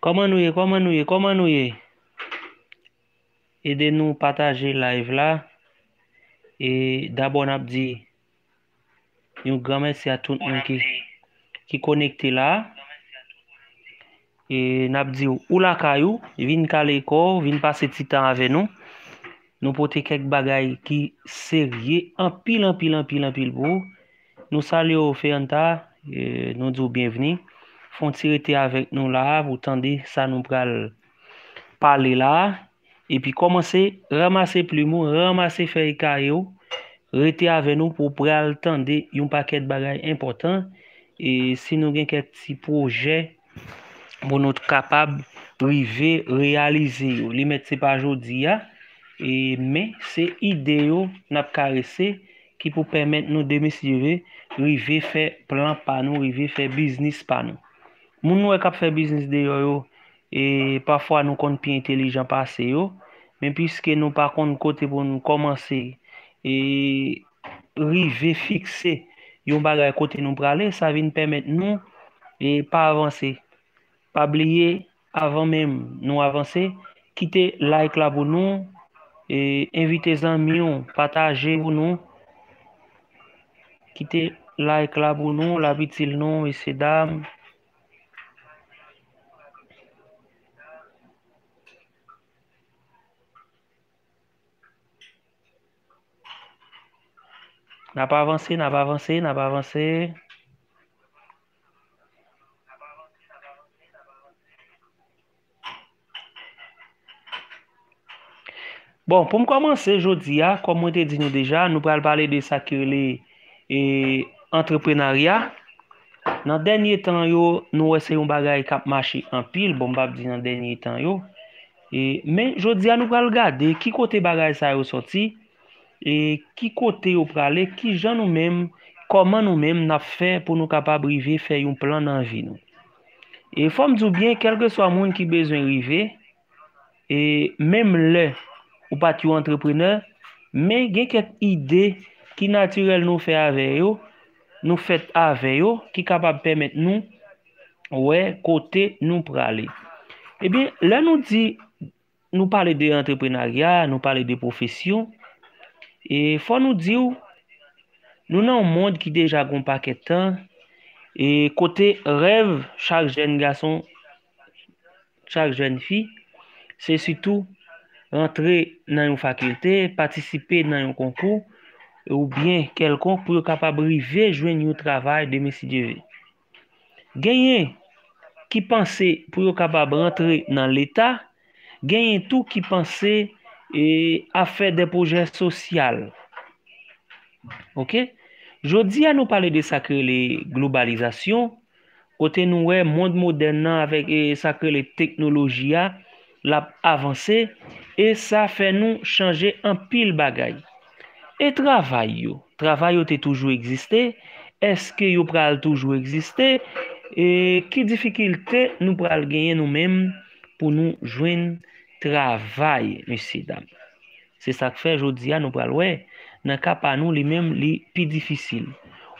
Koman nouye, koman nouye, koman nouye E de nou pataje live la E dabo nap di Yon games ya tout nou ki Ki konekte la E nap di ou la kayou Vin kale ko, vin pase ti tan ave nou Nou pote kek bagay ki sevye Anpil, anpil, anpil, anpil pou Nou sali ou fe anta E nou di ou bienveni Fonsi rete avek nou la, pou tande sa nou pral pale la. E pi komanse ramase plimo, ramase ferika yo, rete ave nou pou pral tande yon paket bagay impotant. E si nou gen ket si proje pou nou te kapab rive realize yo. Li met se pa jodi ya, men se ide yo nap karese ki pou permette nou demisive rive fe plan pa nou, rive fe biznis pa nou. Moun nou e kap fè biznes de yo yo, e pafwa nou kon pi intelijan pa se yo, men piske nou pa kon kote pou nou komanse, e ri ve fikse yon bagay kote nou prale, sa vin pèmèt nou, e pa avanse, pa bliye avan men nou avanse, kite like la pou nou, e invite zan miyon pataje pou nou, kite like la pou nou, la vitil nou, e se dam, N ap avanse, n ap avanse, n ap avanse. Bon, pou m komanse, jodi ya, kom m wete di nou deja, nou pral pale de sa kirele entreprenary ya. Nan denye tan yo, nou wese yon bagay kap mache an pil, bon bab di nan denye tan yo. Men, jodi ya, nou pral gade, ki kote bagay sa yo soti? E ki kote yo prale, ki jan nou menm, koman nou menm na fe pou nou kapab rive fe yon plan nan vi nou. E fom djoubyen, kelke swa moun ki bezwen rive, e menm le ou pati yon entreprener, men gen ket ide ki naturel nou fe aveyo, nou fet aveyo, ki kapab pemet nou, we, kote, nou prale. Ebyen, la nou di, nou pale de entreprenaryar, nou pale de profesyon, E Fwa nou di ou, nou nan moun ki deja goun pa ketan, e kote rev chak jen gason, chak jen fi, se sitou rentre nan yon fakilite, patisipe nan yon konkou, ou bien kelkon pou yo kapab rive jwen yon travay demesidyeve. Genyen ki panse pou yo kapab rentre nan l'eta, genyen tou ki panse a fè dè poujè sòsyal. Ok? Jodi a nou pale de sa kè lè globalizasyon, o te nou wè moun mou den nan avèk sa kè lè teknolòjia lè avansè, e sa fè nou chanjè an pil bagay. E travay yo? Travay yo te toujou egzistè? Eske yo pral toujou egzistè? Ki difikiltè nou pral gèyè nou mèm pou nou jwen travay lusidam. Se sak fe, jodi ya nou pralwe, nan kap anou li menm li pi difisil.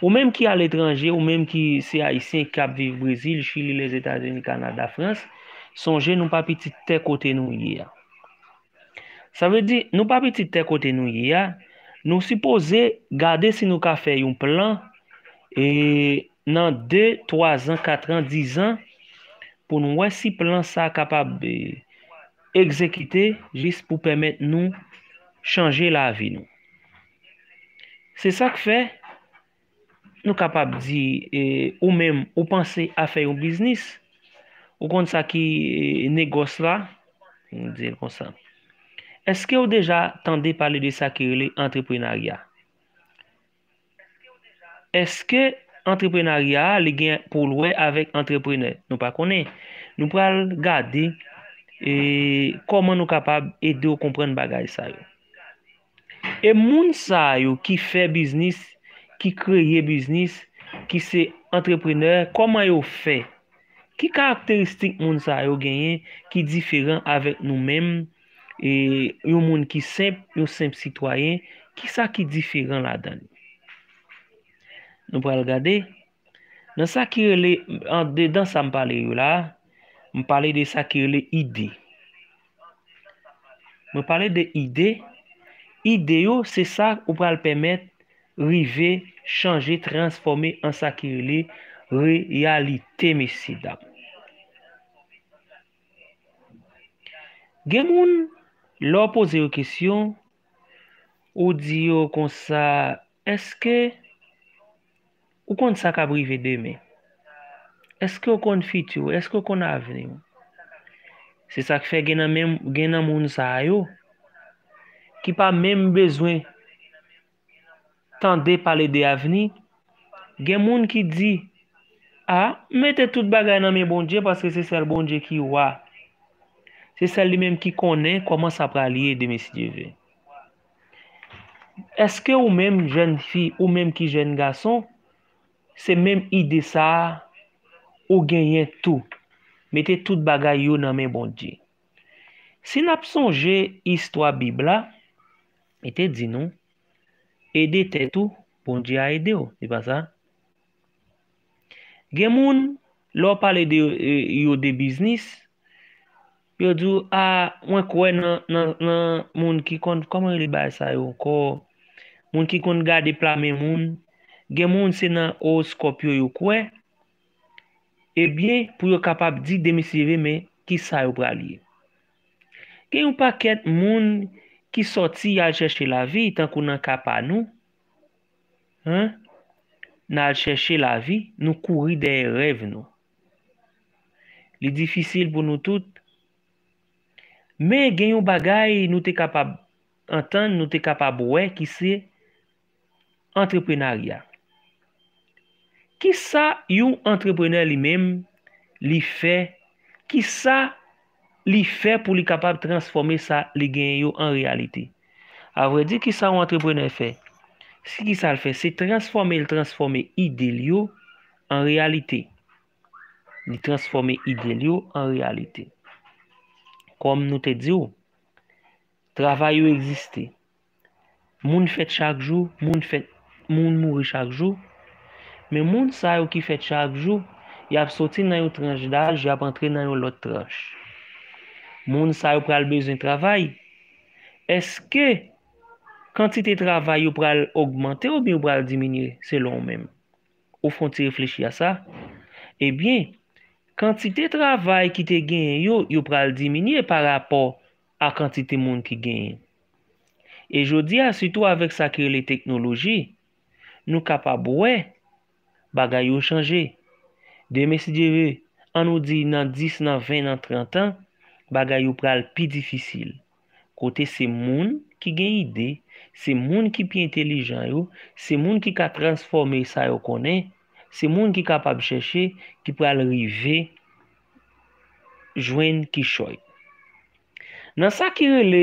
Ou menm ki al etranje, ou menm ki se a isi en kap vive Brezil, Chile, les Etats-Unis, Kanada, France, sonje nou pa piti te kote nou yi ya. Sa ve di, nou pa piti te kote nou yi ya, nou sipoze, gade si nou ka fe yon plan, nan 2, 3 an, 4 an, 10 an, pou nou wè si plan sa kap ap be... ekzekite jist pou pwemet nou chanje la vi nou. Se sa k fè, nou kapap di ou mèm, ou panse a fè ou biznis, ou kon sa ki negos la, ou di kon sa. Eske ou deja tande pale de sa ki rele entreprenaryat? Eske entreprenaryat li gen pou louè avèk entreprenèr? Nou pa konè. Nou pral gade E koman nou kapab ete ou kompren bagay sa yo? E moun sa yo ki fe biznis, ki kreye biznis, ki se entreprener, koman yo fe? Ki karakteristik moun sa yo genyen ki diferan avek nou menm? E yo moun ki semp, yo semp sitwayen, ki sa ki diferan la dan? Nou pral gade? Nan sa ki rele, an de dan sa mpale yo la... Mwen pale de sakirile ide. Mwen pale de ide. Ide yo, se sa ou pral pemet rive, chanje, transforme an sakirile realite mesi dam. Gen moun, lor pose yo kesyon, ou di yo konsa, eske, ou konsa kabrive deme? Eske ou kon fiti ou? Eske ou kon aveni ou? Se sa ki fe gen nan moun sa ayou ki pa men bezwen tan de pale de aveni gen moun ki di a, ah, mette tout bagay nan men bondje paske se sel bondje ki ou a se sel li menm ki konen koman sa pralye de mesideve Eske ou menm jen fi ou menm ki jen gason se menm ide sa a Ou genyen tou. Mete tout bagay yo nan men bon di. Se nap sonje istwa bibla. Mete di nou. Ede te tou. Bon di a ede yo. Di ba sa? Gen moun. Lop pale e, yo de biznis. Yo di yo. A mwen kwe nan moun ki kon. Koman li bay sa yo? Moun ki kon gade plame moun. Gen moun se nan o skop yo yo kwe. ebyen eh pou yo kapap di demisive me ki sa yo pralye. Gen yon paket moun ki soti al cheshe la vi tan kou nan kapa nou, nan al cheshe la vi, nou kouri dey rev nou. Li difisil pou nou tout, men gen yon bagay nou te kapap entan, nou te kapap wè ki se entreprenaryan. Ki sa yon entreprener li mèm li fè? Ki sa li fè pou li kapab transforme sa li gen yo an realite? Avre di ki sa yon entreprener fè? Si ki sa l fè, se transforme, li transforme ide li yo an realite. Li transforme ide li yo an realite. Kom nou te di yo, travay yo egziste. Moun fèt chak jou, moun mouri chak jou, Men moun sa yo ki fet chak jou, yap soti nan yo tranj daj, yap antre nan yo lot tranj. Moun sa yo pral bezon travay, eske kantite travay yo pral augmente ou bi yo pral diminye, se lon men. Ou fon ti reflechi a sa? Ebyen, kantite travay ki te genye yo, yo pral diminye par rapport a kantite moun ki genye. E jodi asito avèk sa kire le teknoloji, nou kapabouè bagay yo chanje. Deme si djeve, an nou di nan 10, nan 20, nan 30 an, bagay yo pral pi difisil. Kote se moun ki gen ide, se moun ki pi intelijan yo, se moun ki ka transforme sa yo konen, se moun ki kapab cheshe, ki pral rive, ki jwen ki choy. Nan sa ki rele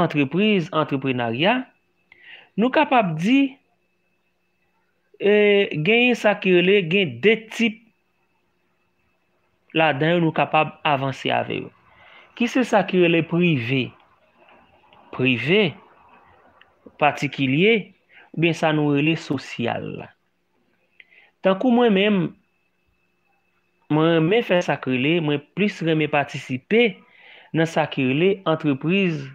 entreprise, entreprenaryan, nou kapab di nan E, gen yon sakirele gen de tip la den nou kapab avansi ave. Ki se sakirele prive? Prive, patikilye, ben sa nou rele sosyal la. Tan kou mwen men, mwen men fè sakirele, mwen plus reme patisipe nan sakirele entreprise,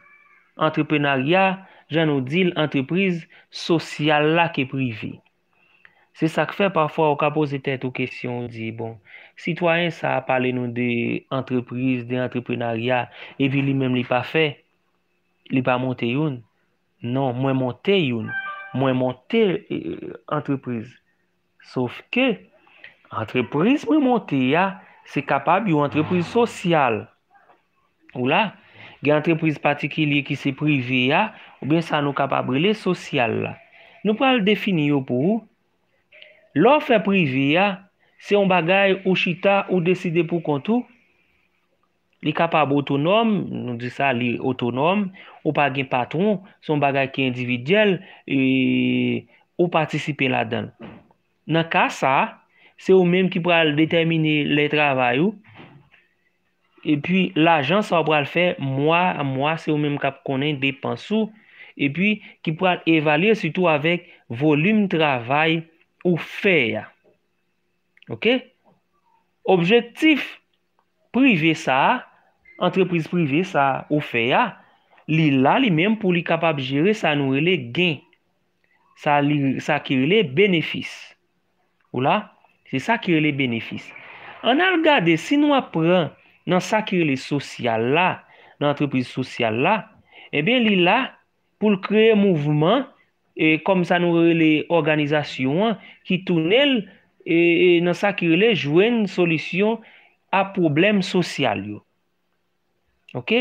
entreprenarya, jan nou dil entreprise sosyal la ke prive. Se sa k fè pa fwa ou ka pose tèt ou kèsyon ou di, bon, sitwayen sa pale nou de entreprise, de entreprenaryat, evi li mèm li pa fè, li pa monte yon. Non, mwen monte yon, mwen monte euh, entreprise. Sof ke, entreprise mwen monte ya, se kapab yon entreprise sosyal. Ou la, gen entreprise patikilye ki se prive ya, ou ben sa nou kapab le sosyal la. Nou pral defini yo pou ou, lò fè privè ya, se yon bagay ou chita ou deside pou kontou, li kapab otonom, nou di sa li otonom, ou pagin patron, se yon bagay ki individyel, e, ou patisipe la dan. Nan ka sa, se yon menm ki pral determine le travay ou, e pi l'ajans wap pral fè, mwa a mwa, se yon menm kap konen depan sou, e pi ki pral evalye, sütou avèk volume travay ou, Oufeya Ok Objektif Prive sa Entreprise prive sa oufeya Li la li menm pou li kapab jere sa nourele gen Sa kirele benefis Ou la Se sa kirele benefis An al gade si nou apren Nan sa kirele sosyal la Nan entreprise sosyal la E ben li la Poul kreye mouvouman e kom sa nou re le organizasyon an ki tounel e, e nan sakirele jwen solisyon a problem sosyal yo. Ok?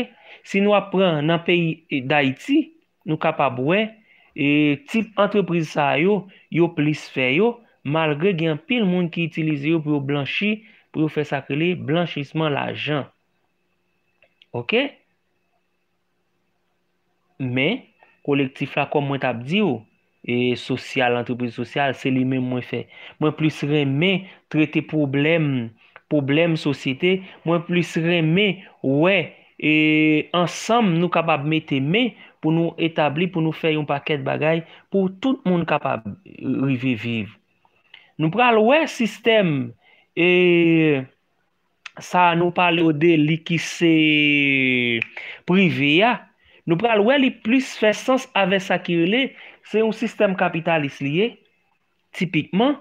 Si nou apren nan peyi da iti, nou kapabwe, tip antreprise sa yo, yo plis fe yo, malgre gen pil moun ki itilize yo pou yo blanchi, pou yo fe sakirele blanchisman la jan. Ok? Men, kolektif la kom mwen tap di yo, E sosyal, l'antropi sosyal, se li men mwen fe. Mwen plis reme trete problem, problem sosyete. Mwen plis reme, wè, e ansam nou kapab me teme pou nou etabli, pou nou fey yon paket bagay, pou tout moun kapab riviviv. Nou pral wè sistem, e sa nou pale o de likise privye ya, Nou pral wè li plis fè sens avè sakir li, se yon sistem kapitalist liye, tipikman,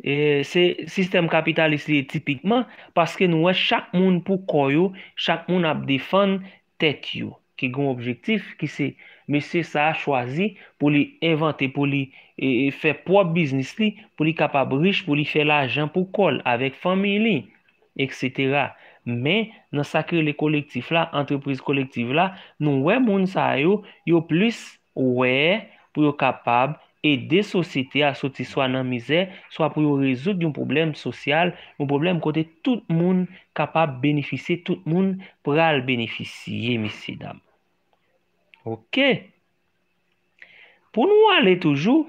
e, se sistem kapitalist liye tipikman, paske nou wè chak moun pou koyo, chak moun ap defan tek yo. Ki goun objektif, ki se, mese sa a chwazi pou li inventè, pou li e, e, fè prop biznis li, pou li kapab rich, pou li fè la ajan pou kol, avèk fami li, etc., Men, nan sakre le kolektif la, entreprise kolektif la, nou wè moun sa yo, yo plis wè pou yo kapab ede sosite a soti swa nan mize, swa pou yo rezout yon problem sosyal, yon problem kote tout moun kapab benefise, tout moun pral benefisye, misi dam. Ok, pou nou wale toujou,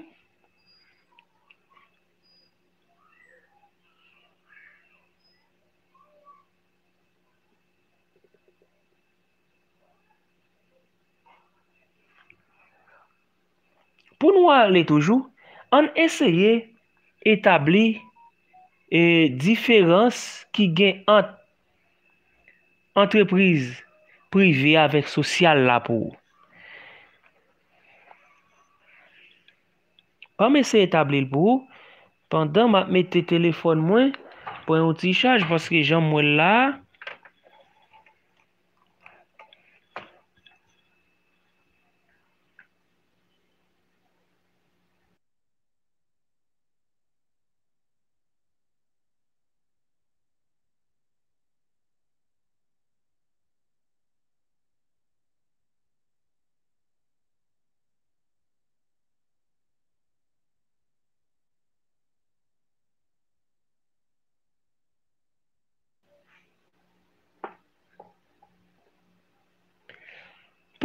Pou nou ale toujou, an eseye etabli e diferans ki gen entreprise privi avek sosyal la pou. Pan men se etabli l pou, pandan ma mette telefon mwen pou en outi chaj, paske jan mwen la...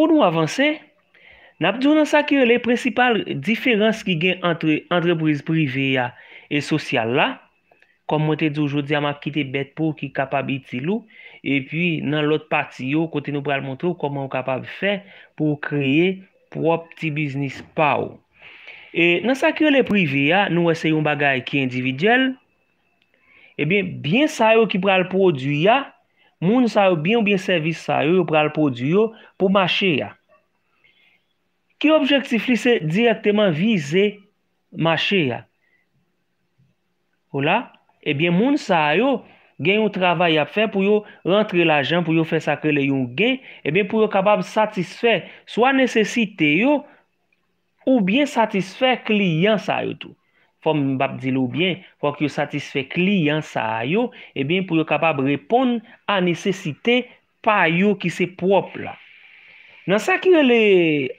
Pou nou avanse, napdou nan sakyo le presipal diferans ki gen antreprez prive ya e sosyal la, kom mwete djou jodi ama ki te bet pou ki kapab itilou, epi nan lot pati yo kote nou pral montrou koman w kapab fe pou kreye prop ti biznis pa ou. E nan sakyo le prive ya, nou eseyoun bagay ki endividyel, ebyen, byen sa yo ki pral produ ya, moun sa yo byen ou byen servis sa yo yo pral podyo yo pou ma che ya. Ki objektif li se direkteman vize ma che ya? Ola, ebyen eh moun sa yo gen yo travay ap fe pou yo rentre la jan pou yo fe sakre le yon gen, ebyen eh pou yo kabab satisfe, so a nesesite yo ou byen satisfe kliyan sa yo tou. Fom mbap di lou bien, fwa ki yo satisfe kli yon sa a yo, e bin pou yo kapab repon an nesesite pa yo ki se pop la. Nan sa ki yo le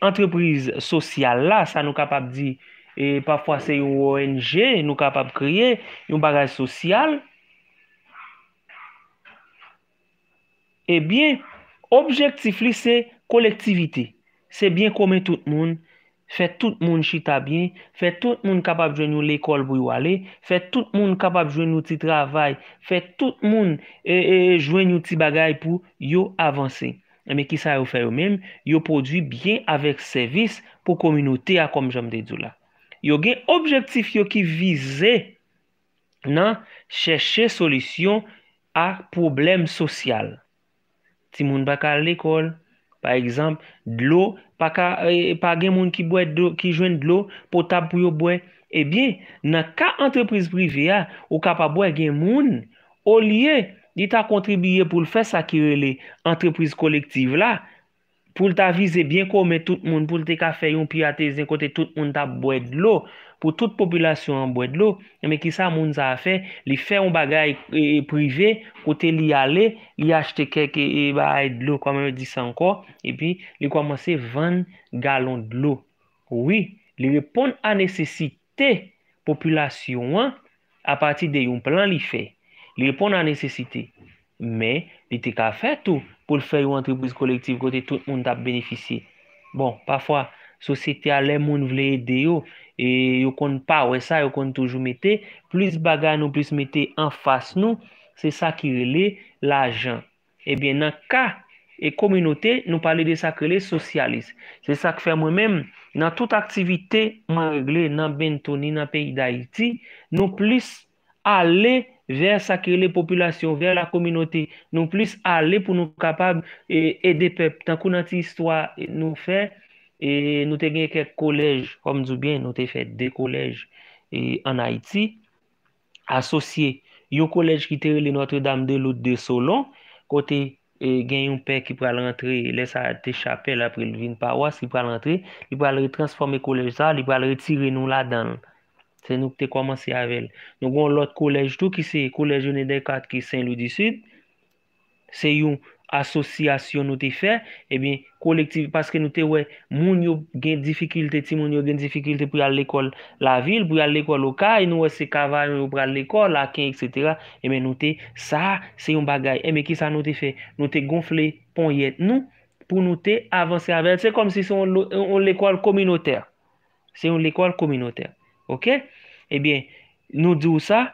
entreprise sosyal la, sa nou kapab di, e pafwa se yo ONG, nou kapab kriye yon bagaj sosyal. E bin, objektif li se kolektivite, se bin kome tout moun. Fè tout moun chita bini, fè tout moun kapab jwen nou l'ekol pou yo ale, fè tout moun kapab jwen nou ti travay, fè tout moun e, e, e, jwen nou ti bagay pou yo avanse. Eme ki sa yo fè yo menm, yo podwi bie avèk servis pou kominote a kom jom de dou la. Yo gen objektif yo ki vize nan chèche solisyon a problem sosyal ti moun bakal l'ekol. Par ekzamp, dlo, e, pa gen moun ki jwen dlo pou tab pou yo bwe. Ebyen, eh nan ka entreprise prive ya, ou ka pa bwe gen moun, ou liye di ta kontribuyye pou l fes akirele entreprise kolektiv la, pou l ta vize bien kome tout moun pou l te ka feyon pi atezen kote tout moun tab bwe dlo, pou tout populasyon an bwèd lò, yme ki sa moun zafè, li fè yon bagay e, e, privè, kote li ale, li achte kek e, e ba aèd lò, kwa mè di san kò, e pi li kwa mwase 20 galon lò. Ouwi, li repon an esesite, populasyon an, apati de yon plan li fè, li repon an esesite, mè, li te ka fè tou, pou l fè yon antripouz kolektif kote, tout moun tap benefisye. Bon, pafwa, sosyete ale moun vle edè yon, E yo kon pa ou e sa yo kon toujou mette, plis bagay nou plis mette an fas nou, se sakirele la jan. Ebyen nan ka e kominote nou pale de sakirele sosyalist. Se sak fer mwen men, nan tout aktivite mwen regle nan bento ni nan peyi da iti, nou plis ale ver sakirele populasyon, ver la kominote, nou plis ale pou nou kapab e, e de pep. Tan kou nati istwa nou fey, E nou te gen kek kolej, kom djoubyen, nou te fet de kolej en Haiti, asosye. Yo kolej ki te rele Notre-Dame de lout de Solon, kote e, gen yon pek ki pral rentre, lesa te chapel apre lvin parwas, ki pral rentre, li pral re-transforme kolej sa, li pral re-tire nou la dan. Se nou te komanse avel. Nou gen lout kolej tou ki se, kolej yon e de kat ki sen lout di sud, se yon... asosyasyon nou te fè, e eh bin kolektif, paske nou te wè, moun yo gen difikilte, ti moun yo gen difikilte pou yal l'ekol la vil, pou yal l'ekol loka, e nou wè se kavay moun yo pral l'ekol, lakin, etc. E eh men nou te, sa, se yon bagay, e eh men ki sa nou te fè, nou te gonfle pon yet nou, pou nou te avansè avè, se kom si se yon l'ekol kominotèr, se yon l'ekol kominotèr, ok, e bin nou di ou sa,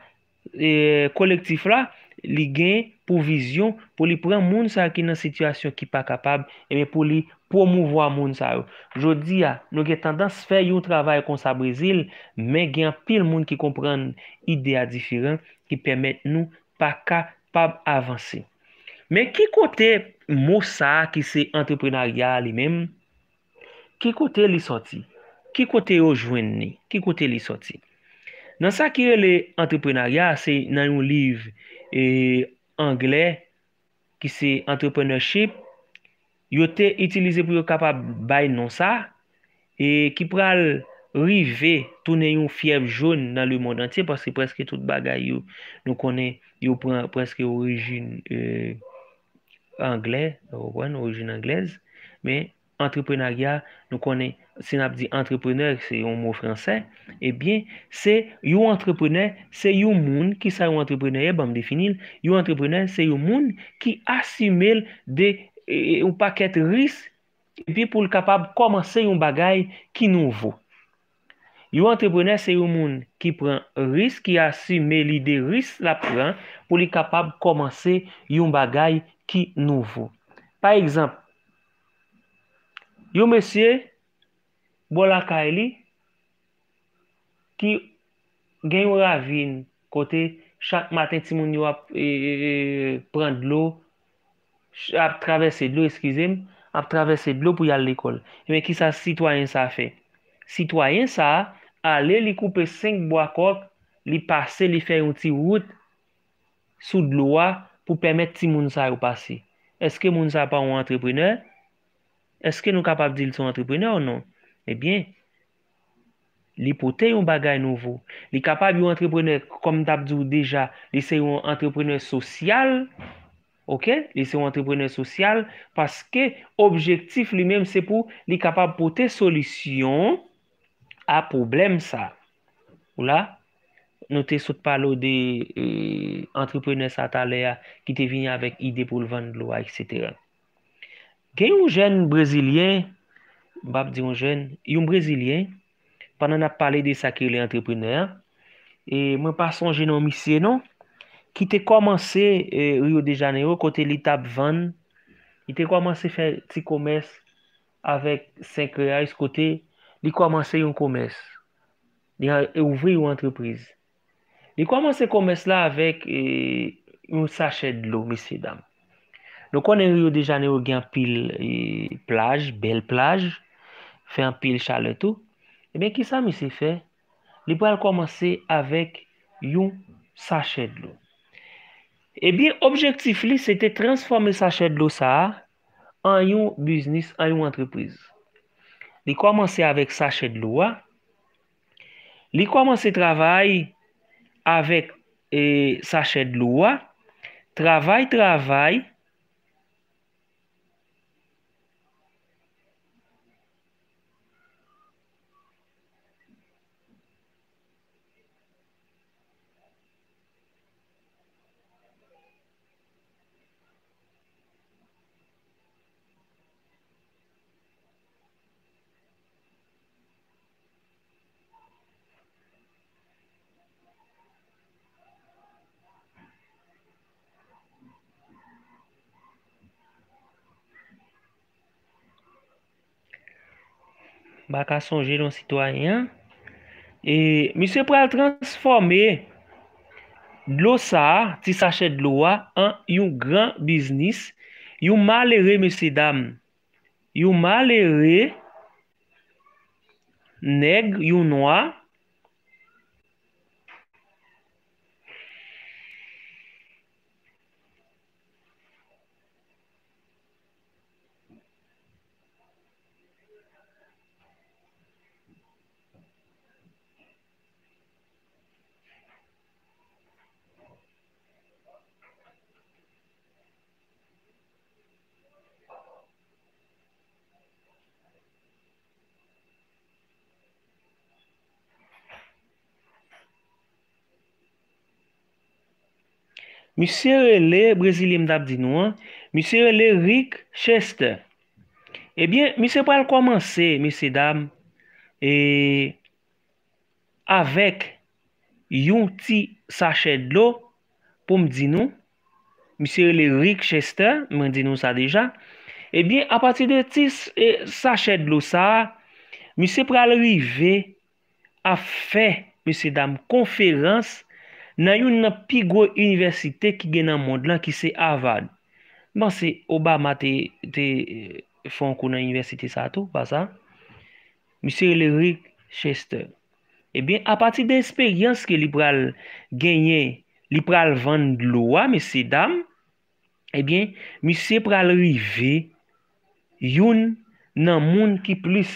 kolektif la, li gen konflik, pou vizyon pou li pren moun sa ki nan situasyon ki pa kapab e eh me pou li pou mouvo a moun sa yo. Jodi ya, nou gen tendans fè yon travay kon sa Brezil men gen pil moun ki kompran ideya diferent ki pemet nou pa kapab avanse. Men ki kote mou sa ki se entreprenaryal li men? Ki kote li soti? Ki kote yo jwen ni? Ki kote li soti? Nan sa ki re le entreprenaryal se nan yon liv e... Angle, ki se entrepreneurship, yo te itilize pou yo kapab bay non sa, e ki pral rive, toune yon fieb joun nan le moun antye, paske preske tout bagay yo nou konen, yo preske orijin euh, angle, orijin anglez, me entreprenaryar nou konen, si nan ap di entreprener se yon mou franse, ebyen, eh se yon entreprener, se yon moun ki sa yon entreprener, eb eh, am definil, yon entreprener se yon moun ki asimel de yon eh, paket ris, epi pou li kapab komanse yon bagay ki nouvo. Yon entreprener se yon moun ki pran ris, ki asimel li de ris la pran, pou li kapab komanse yon bagay ki nouvo. Pa ekzamp, yon mesye, Bo la ka e li, ki gen yon ravine kote chak maten ti moun yon ap e, e, e, prend lo, ap travese lo, eskize m, ap travese lo pou yal lekol. Yon men ki sa sitwayen sa fe. Sitwayen sa, ale li koupe 5 bo akok, li pase, li fe yon ti wout sou dlouwa pou pwemet ti moun sa rupasi. Eske moun sa pa yon entreprener? Eske nou kapap di li son entreprener ou non? Ebyen, li pote yon bagay nouvo. Li kapab yon entreprener, kom dabdou deja, li se yon entreprener sosyal, ok, li se yon entreprener sosyal, paske objektif li menm se pou li kapab pote solisyon a problem sa. Ola, nou te sot palo de e, entreprener satale ya ki te vini avèk ide pou lvan lwa, etc. Gen yon jen brezilyen, bab di yon jen, yon brezilyen, pandan ap pale de sa ki yon entreprener, e mwen pa son jenon misye non, ki te komanse e, Rio de Janeiro, kote li tap van, ki te komanse fè ti komez avèk sen kreay skote, li komanse yon komez, li e ouvri yon entreprise. Li komanse komez la avèk e, yon sachèd lò, misye dam. Nou konen Rio de Janeiro gen pil plaj, bel plaj, Fè an pil chalè tou. E eh ben ki sa misi fè? Li pou al komanse avèk yon sachèd lo. E eh bin objektif li, se te transforme sachèd lo sa an yon biznis, an yon entreprise. Li komanse avèk sachèd lo a. Li komanse travay avèk eh, sachèd lo a. Travay, travay. baka sonje loun sitwayen, e misye pral transforme glosar, ti sache dlo wa, an yon gran biznis, yon male re, misye dam, yon male re, neg yon wak, mi se rele, Brezilye mdap di nou an, mi se rele Rick Chester. Ebyen, eh mi se pral komanse, mi se dam, e avek yon ti sache dlo, pou mdi nou, mi se rele Rick Chester, mwen di nou sa deja, ebyen, eh apati de ti eh, sache dlo sa, mi se pral rive, a fe, mi se dam, konferans, nan yon nan pi gwo universite ki gen nan moun, nan ki se avad. Man bon, se Obama te eh, fon kou nan universite sa tou, pa sa, M. L. Shester. Ebyen, a pati de esperyans ke li pral genye, li pral vande lwa, M. Dam, ebyen, M. Pral rivi, yon nan moun ki plis,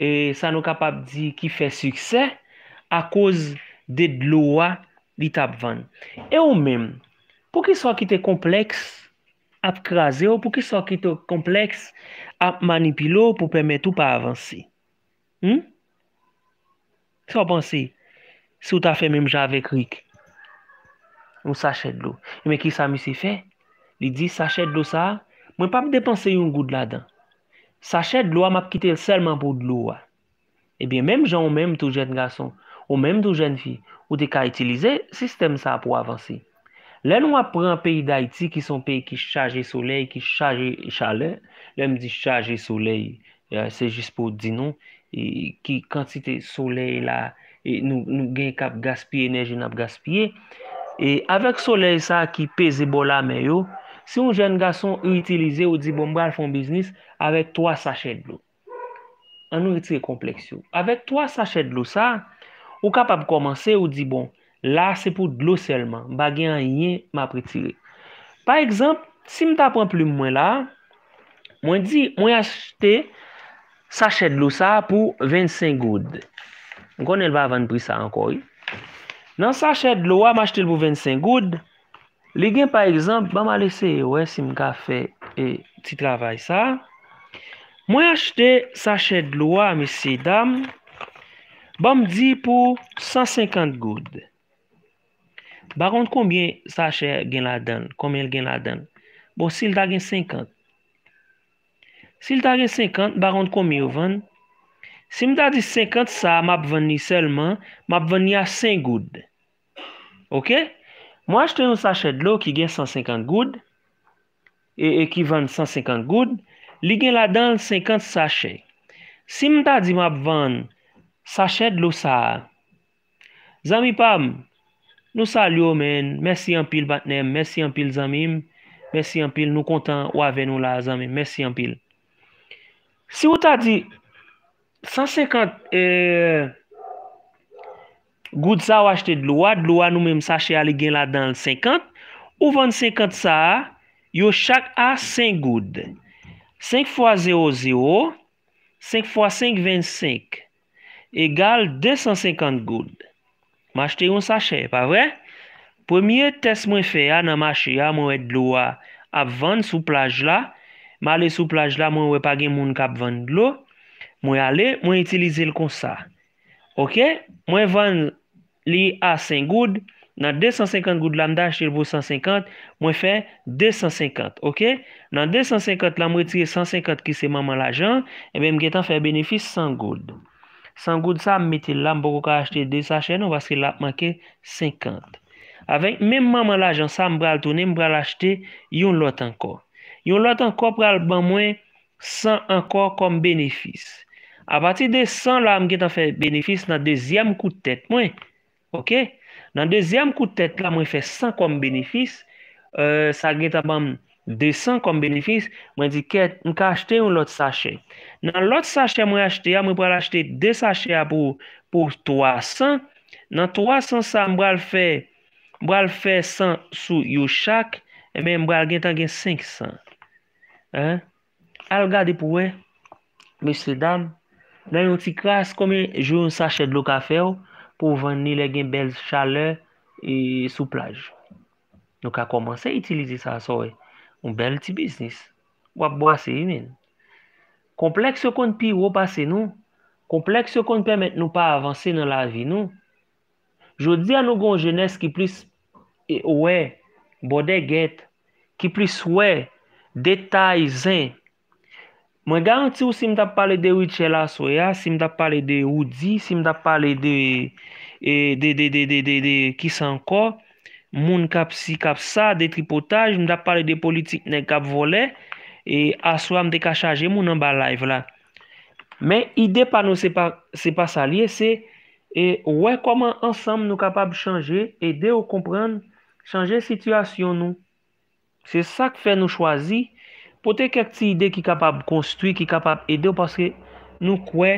e eh, sa nou kapap di ki fe suksè, a koz, de dlouwa li tapvan. E ou men, pou ki sa wakite kompleks ap krasi ou, pou ki sa wakite kompleks ap manipi lou pou pwemet ou pa avansi. Hmm? Sa wapansi, si ou ta fe men mja avek rik, ou sa ched lou. E men ki sa misi fe? Li di sa ched lou sa, mwen pa m depanse yon gout la dan. Sa ched lou a map kite l selman pou dlouwa. E ben, menm jan ou menm tou jen gason, Ou menm do jen fi. Ou de ka itilize, sistem sa pou avanse. Len ou apren peyi da iti ki son peyi ki chaje soley, ki chaje chale. Len mi di chaje soley, euh, se jispo di nou. E ki kantite soley la, e nou gen kap gaspye, nej gen ap gaspye. E avek soley sa ki peze bola meyo. Si un jen gason itilize ou di bon bral fon biznis, avek 3 sachet blo. An nou iti e kompleks yo. Avek 3 sachet blo sa, Ou ka pa pou komanse ou di bon, la se pou dlo selman. Ba gen an yen ma pritire. Pa ekzamp, si m ta pran plume mwen la, mwen di, mwen achete sachet dlo sa pou 25 goud. Gon el va avan pri sa an koi. Nan sachet dlo wa, m achete l pou 25 goud. Le gen pa ekzamp, ba ma lese, we, si m ka fe e, ti travay sa. Mwen achete sachet dlo wa, misi dam. Ba m di pou 150 goud. Ba ronde koumye sache gen la den? Koumye gen la den? Bo, sil ta gen 50. Sil ta gen 50, ba ronde koumye ou ven? Si m ta di 50 sa, ma p ven ni selman, ma p ven ni a 5 goud. Ok? Mwa jte nou sache dlo ki gen 150 goud, e, e ki ven 150 goud, li gen la den 50 sache. Si m ta di ma p ven... Sache dlo sa a. Zami pam, nou sa lyo men, mersi yampil batnem, mersi yampil zamim, mersi yampil nou kontan ou ave nou la, zami, mersi yampil. Si ou ta di, 150 eh, goud sa ou achete dlo wad, dlo wad nou menm sache a li gen la dan l 50, ou 25 sa a, yo chak a 5 goud. 5 x 0 0, 5 x 5 25. 5 x 0 0, 5 x 5 25. Egal 250 goud. Ma chete yon sa chè, pa vre? Premier test mwen fè ya nan ma chè ya, mwen wè dlo a apvan sou plaj la. Ma le sou plaj la, mwen wè pa gen moun ka apvan dlo. Mwen yale, mwen itilize l kon sa. Ok? Mwen van li a 5 goud. Nan 250 goud la mda chete l pou 150, mwen fè 250. Ok? Nan 250 la mwen itile 150 ki se maman la jan, e mwen mgetan fè benefis 100 goud. Ok? San gout sa m metil non, la m boko ka achete 2 sa chen nou, vaske la manke 50. Avek, menm manman la jan sa m bral toune, m bral achete, yon lot anko. Yon lot anko pral ban mwen, 100 anko kom benefis. A pati de 100 la m getan fe benefis, nan dezyam koutet mwen. Ok? Nan dezyam koutet la m we fe 100 kom benefis, sa getan ban m, 200 kom benefis, mwen di ket, mwen ka achete yon lot sachet. Nan lot sachet mwen achete ya, mwen pral achete 2 sachet ya pou 300. Nan 300 sa mwen pral fe 100 sou yon chak, mwen pral gen tan gen 500. Al gade pou we, mwen se dam, nan yon ti kras kome joun sachet lo ka fe ou, pou veni le gen bel chale e souplaj. Nou ka komanse itilize sa souwe. Un bel ti biznis. Wap bwa se yi men. Kompleks yo kon pi wop ase nou. Kompleks yo kon pemet nou pa avanse nou la vi nou. Jodi an nou gon jenese ki plis we, bode get, ki plis we, detay zen. Mwen garanti ou si mda pale de wichela soya, si mda pale de woudi, si mda pale de kisanko, moun kap si, kap sa, de tripotaj, nou da pale de politik, nen kap vole, e aswa m de ka chaje, moun an ba live la. Men ide pa nou se pa salye, se we e, koman ansam nou kapab chanje, ede ou komprende, chanje situasyon nou. Se sa k fe nou chwazi, pote kek ti ide ki kapab konstwi, ki kapab ede ou, paske nou kwe,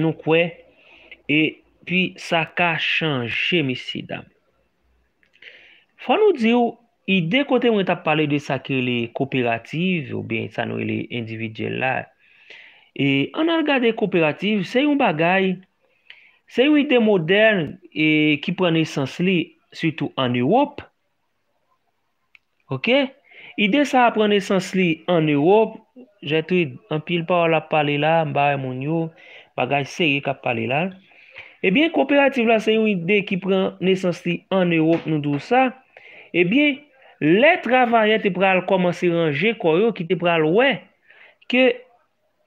nou kwe, e pi sa ka chanje, misi dam. Fwa nou diyo, ide kote mwen tap pale de sa ki le kooperative ou ben sa nou e le individye la. E an al gade kooperative, se yon bagay, se yon ide modern e ki prene sens li, sütou an Europe. Ok? Ide sa prene sens li an Europe, jè tri an pil pa wala pale la, mba e moun yo, bagay se yon ka pale la. E ben kooperative la se yon ide ki prene sens li an Europe nou dou sa. Ok? Ebyen, eh le travaryen te pral komansi ranje koryo ki te pral we, ke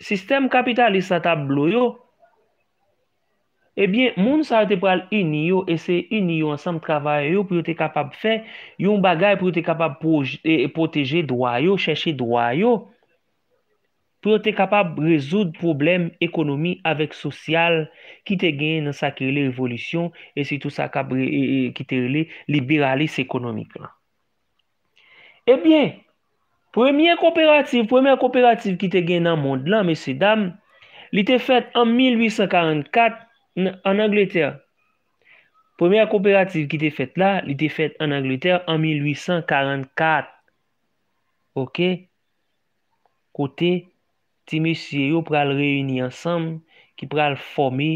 sistem kapitalist sa tablo yo, ebyen, eh moun sa te pral ini yo, ese ini yo ansam travaryen yo pou yo te kapab fe, yon bagay pou yo te kapab poteje doyo, cheshe doyo. pou yo te kapab rezoud problem ekonomi avèk sosyal ki te gen nan sakir li revolisyon e si tout sa e, e, ki te relè liberalis ekonomik lan. E bie, premye kooperatif ki te gen nan mond lan, messe dam, li te fèt an 1844 an Angleterre. Premye kooperatif ki te fèt la, li te fèt an Angleterre an 1844. Ok? Kote... Ti mesye yo pral reyuni ansam, ki pral formi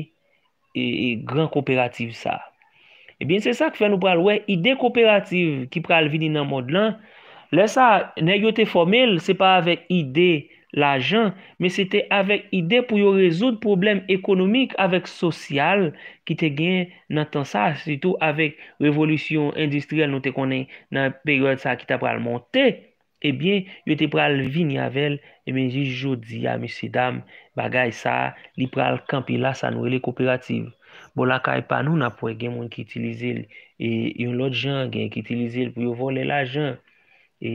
e, e gran kooperatif sa. E bin se sa ki fè nou pral wey ide kooperatif ki pral vidi nan mod lan. Le sa, ne yo te formil, se pa avek ide la jan, me se te avek ide pou yo rezoud problem ekonomik avek sosyal ki te gen nan tan sa. Se tou avek revolusyon industriel nou te konen nan peryode sa ki te pral monte. Ebyen, yote pral vini avel, eben, yijou diya, misi dam, bagay sa, li pral kampi la, sa nourele kooperative. Bolaka e panou na pou e gen moun ki itilize l, e yon lot jan gen ki itilize l pou yo vole la jan, e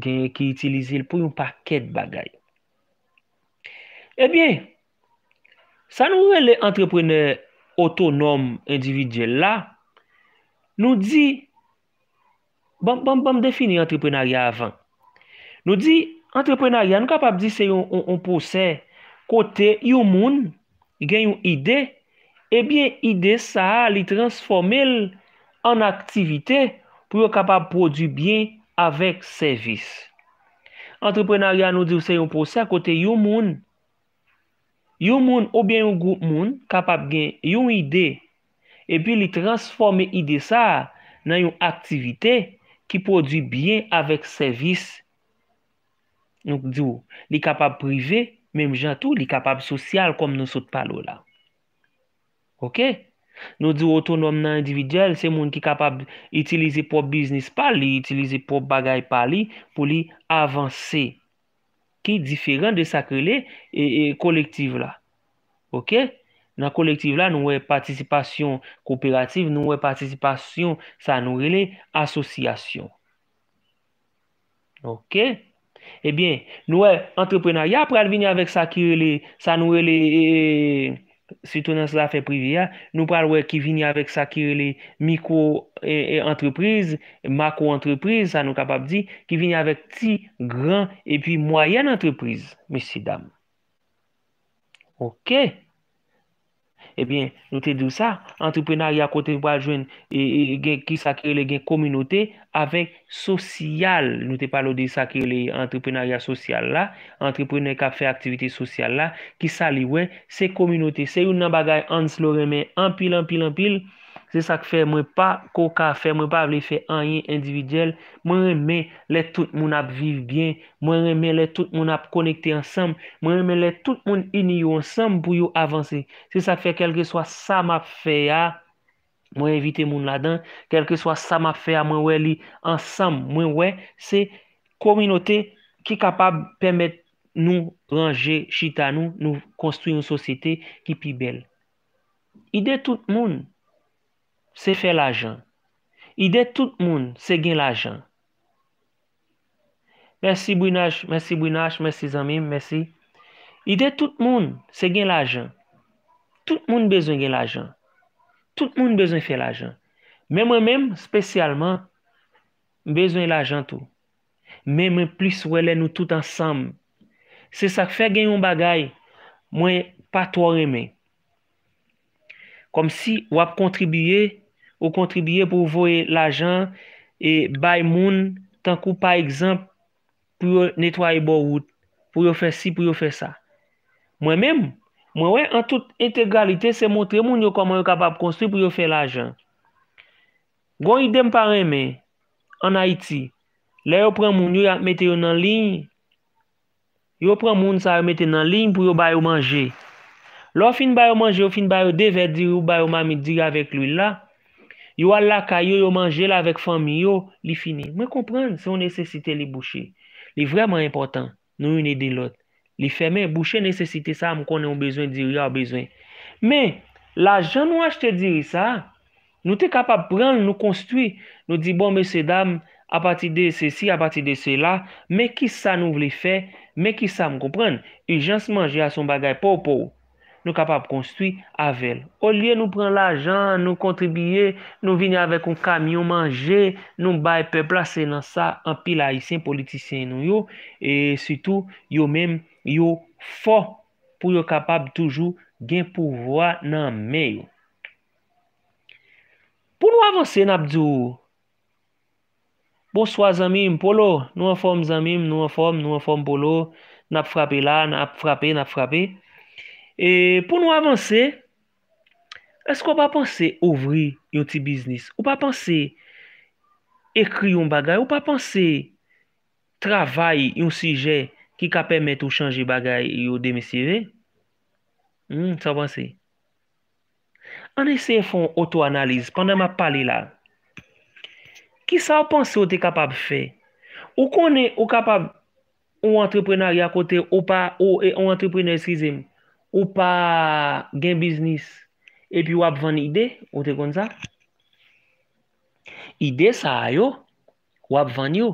gen ki itilize l pou yon paket bagay. Ebyen, sa nourele entreprener otonom individye la, nou di... Bambam defini entreprenaryan avan. Nou di, entreprenaryan nou kapap di se yon posey kote yon moun gen yon ide, ebyen ide sa li transformel an aktivite pou yo kapap produy bien avek servis. Entreprenaryan nou di se yon posey kote yon moun, yon moun ou bien yon group moun kapap gen yon ide, ebyen li transformel ide sa nan yon aktivite, ki pou di byen avèk servis. Nou di ou, li kapab privè, mèm jantou, li kapab sosyal, kom nou sot palo la. Ok? Nou di ou, autonom nan individyel, se moun ki kapab itilize pop biznis pali, itilize pop bagay pali, pou li avansè, ki diferent de sakre li, e kolektiv la. Ok? Ok? nan kolektiv la nou we patisipasyon kooperatif, nou we patisipasyon sa nou rele asosyasyon. Ok? Ebyen, nou we entreprenaryap pral vini avèk sa ki rele, sa nou rele e, e, sütounans la fè privya, nou pral wè ki vini avèk sa ki rele mikou e, entreprise, makou entreprise, sa nou kapab di, ki vini avèk ti gran epi mwayen entreprise, mesi dam. Ok? Ebyen, eh nou te dir sa, entreprenaryakote wajwen gen ki sakyele gen kominote avek sosyal. Nou te palo de sakyele entreprenaryak sosyal la, entreprenaryak ka fe aktivite sosyal la, ki saliwen se kominote. Se yon nan bagay ans lor eme, anpil, anpil, anpil. Se sak fe mwen pa koka fe, mwen pa avle fe anyen individyel, mwen reme le tout moun ap viv bien, mwen reme le tout moun ap konekte ansam, mwen reme le tout moun ini yo ansam pou yo avanse. Se sak fe kelke swa sa map fe ya, mwen evite moun la dan, kelke swa sa map fe ya mwen we li ansam, mwen we se kominote ki kapab pemet nou range chita nou, nou konstruye yon sosyete ki pi bel. Ide tout moun. Se fè l'ajan. Ide tout moun se gen l'ajan. Mersi Bounache. Mersi Bounache. Mersi Zanmim. Mersi. Ide tout moun se gen l'ajan. Tout moun bezon gen l'ajan. Tout moun bezon fè l'ajan. Mè mè mèm, spesyalman, bezon l'ajan tou. Mè mèm plis wè lè nou tout ansam. Se sa fè gen yon bagay, mwen pa to remè. Kom si wap kontribuyè ou kontribye pou voye l'ajan, e bay moun tankou pa ekzamp pou yo netwaye bo wout, pou yo fè si, pou yo fè sa. Mwen mèm, mwen wè an tout integralite se montre moun yo koman yo kapap konstri pou yo fè l'ajan. Gon idem parèmè, an Haiti, lè yo pran moun yo ya mette yo nan linj, yo pran moun sa yo mette nan linj pou yo bay ou manje. Lò fin bay ou manje, fin bay ou devè diri ou bay ou mami diri avèk luy la, Yo al la kayo, yo manje la vek fami yo, li fini. Mwen kompren, se yo nesesite li boucher. Li vreman important, nou yon edi lot. Li femen, boucher nesesite sa, mwen konen ou bezwen diri yo ou bezwen. Men, la jan waj te diri sa, nou te kapap pran, nou konstwi. Nou di, bon mese dam, apati de se si, apati de se la, men ki sa nou vli fe, men ki sa mwen kompren. E jan se manje a son bagay pou pou. Nou kapap konstuit avèl. O liye nou pran l'ajan, nou kontribuyè, nou vini avèk un kamyon manje, nou bay pe plase nan sa, an pilay sen politisyen nou yo, e sitou yo men yo fo, pou yo kapap toujou gen pouvoi nan meyo. Pou nou avanse napdou? Bonswa zanmim, polo, nou an fòm zanmim, nou an fòm, nou an fòm polo, napfrapè la, napfrapè, napfrapè, E pou nou avanse, esko pa panse ouvri yon ti biznis? Ou pa panse ekri yon bagay? Ou pa panse travay yon sije ki ka permette ou chanji bagay yon demisive? Hmm, sa panse. An ese yon fon oto analize, pandan ma pali la, ki sa panse ou te kapab fe? Ou konen ou kapab ou entreprenary akote ou pa ou e ou entreprenary skizim? Ou pa gen biznis. E pi wap van ide, ou te kon sa? Ide sa a yo, wap van yo.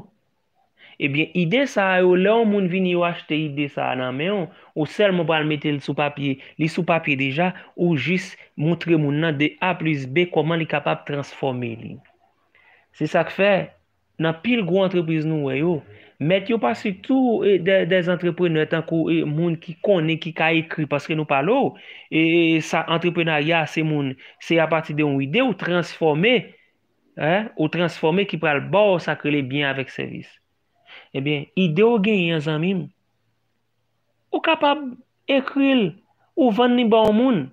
E biye, ide sa a yo, le ou moun vini yo achete ide sa a nan men yo, ou sel moun pal metel sou papye, li sou papye deja, ou jis moun tre moun nan de A plus B, koman li kapap transforme li. Se sa k fe, nan pil gwo entrepriz nou we yo, Met yo pa si tou e, des entreprener tan ko e, moun ki konen ki ka ekri paske nou palo e sa entreprenerya se moun se a pati de yon ide ou transforme e, ou transforme ki pral bo sa krele bien avek servis. Ebyen, eh ide ou gen yon zanmim ou kapab ekril ou van ni ba o moun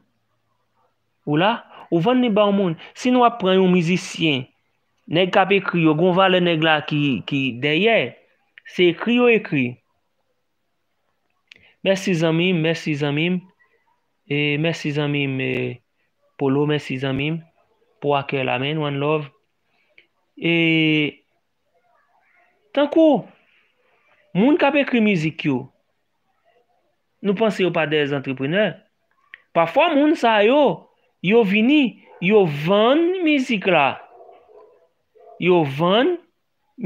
ou la, ou van ni ba o moun si nou ap pran yon mizisyen neg kap ekri yo, gon valen neg la ki deryeye Se ekri yo ekri. Mersi zanmim, mersi zanmim. E mersi zanmim, e, polo mersi zanmim. Po akè la men, one love. E tankou, moun kape ekri mizik yo. Nou panse yo pa dez entreprener. Pafwa moun sa yo, yo vini, yo van mizik la. Yo van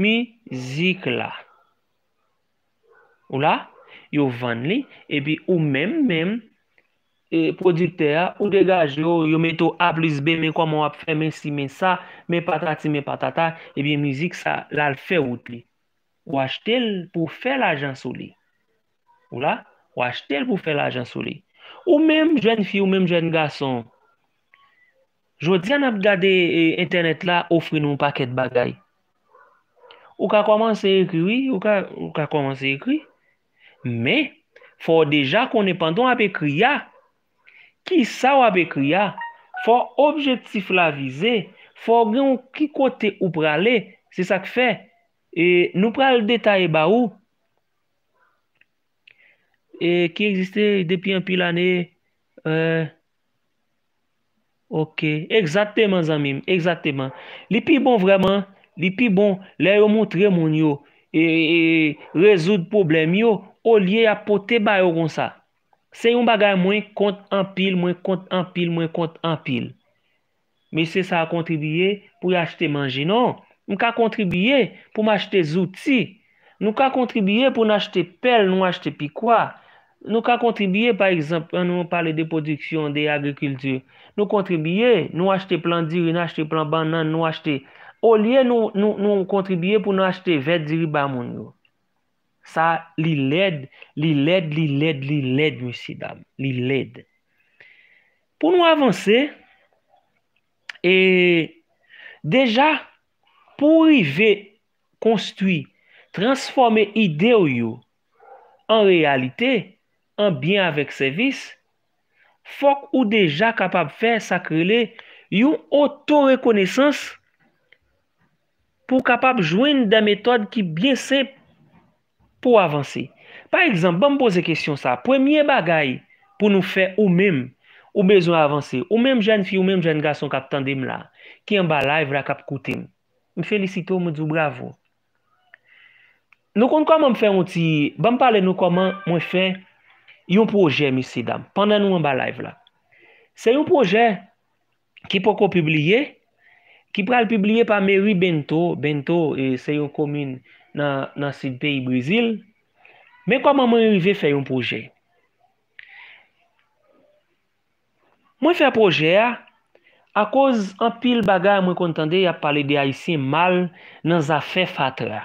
mizik la. Ou la, yo vande li, ebi ou mem, mem, e produkte a, ou degaj yo, yo meto a plus b, men kwa moun ap fè, men si, men sa, men patati, men patata, ebi eh mizik sa, lal fè out li. Ou achete l pou fè la jansou li. Ou la, ou achete l pou fè la jansou li. Ou mem jen fi, ou mem jen gason, jo diyan ap gade e, internet la ofri nou paket bagay. Ou ka komanse ekri, ou ka komanse ekri. Me, fò deja konepanton apè kriya, ki sa w apè kriya, fò objektif la vize, fò gen kikote ou prale, se sa k fe, e, nou prale detay ba ou, e, ki egziste depi anpil anè, e, ok, egzatèman zanmim, egzatèman. Li pi bon vreman, li pi bon le remontre moun yo, e rezout problem yo, O liye apote bayo gonsa. Se yon bagay mwen kont an pil, mwen kont an pil, mwen kont an pil. Men se sa a kontribiye pou yachete manji, nan? Mwen ka kontribiye pou machete zouti. Mwen ka kontribiye pou nachete pel, nou achete pikwa. Mwen ka kontribiye, par exemple, an nou mwen pale de podiksyon, de agrikultur. Mwen kontribiye, nou achete plan diri, nou achete plan banan, nou achete... O liye nou kontribiye pou nou achete vet diri ba moun yo. Sa li led, li led, li led, li led mwisidam. Li led. Pou nou avanse, e deja pou rive konstwi, transforme ideyo yo an realite, an bien avek servis, fok ou deja kapab fè sakrele yo otorekonesans pou kapab jwen da metode ki bien sep pou avansi. Par exemple, banm pose kestyon sa, premye bagay pou nou fe ou menm ou bezon avansi, ou menm jen fi, ou menm jen gason kap tandim la, ki an ba live la kap koutim. Mi felisito, mou djou bravo. Nou kon koman mwen fe mouti, banm pale nou koman mwen fe yon proje mi sidam, pandan nou an ba live la. Se yon proje ki po ko pibliye, ki pral pibliye pa Meri Bento, Bento e se yon komine nan si de peyi Brazil, men koman mwen rive fè yon proje? Mwen fè proje a, a koz an pil bagay mwen kontande yap pale de Aisyen mal nan zafè fatra.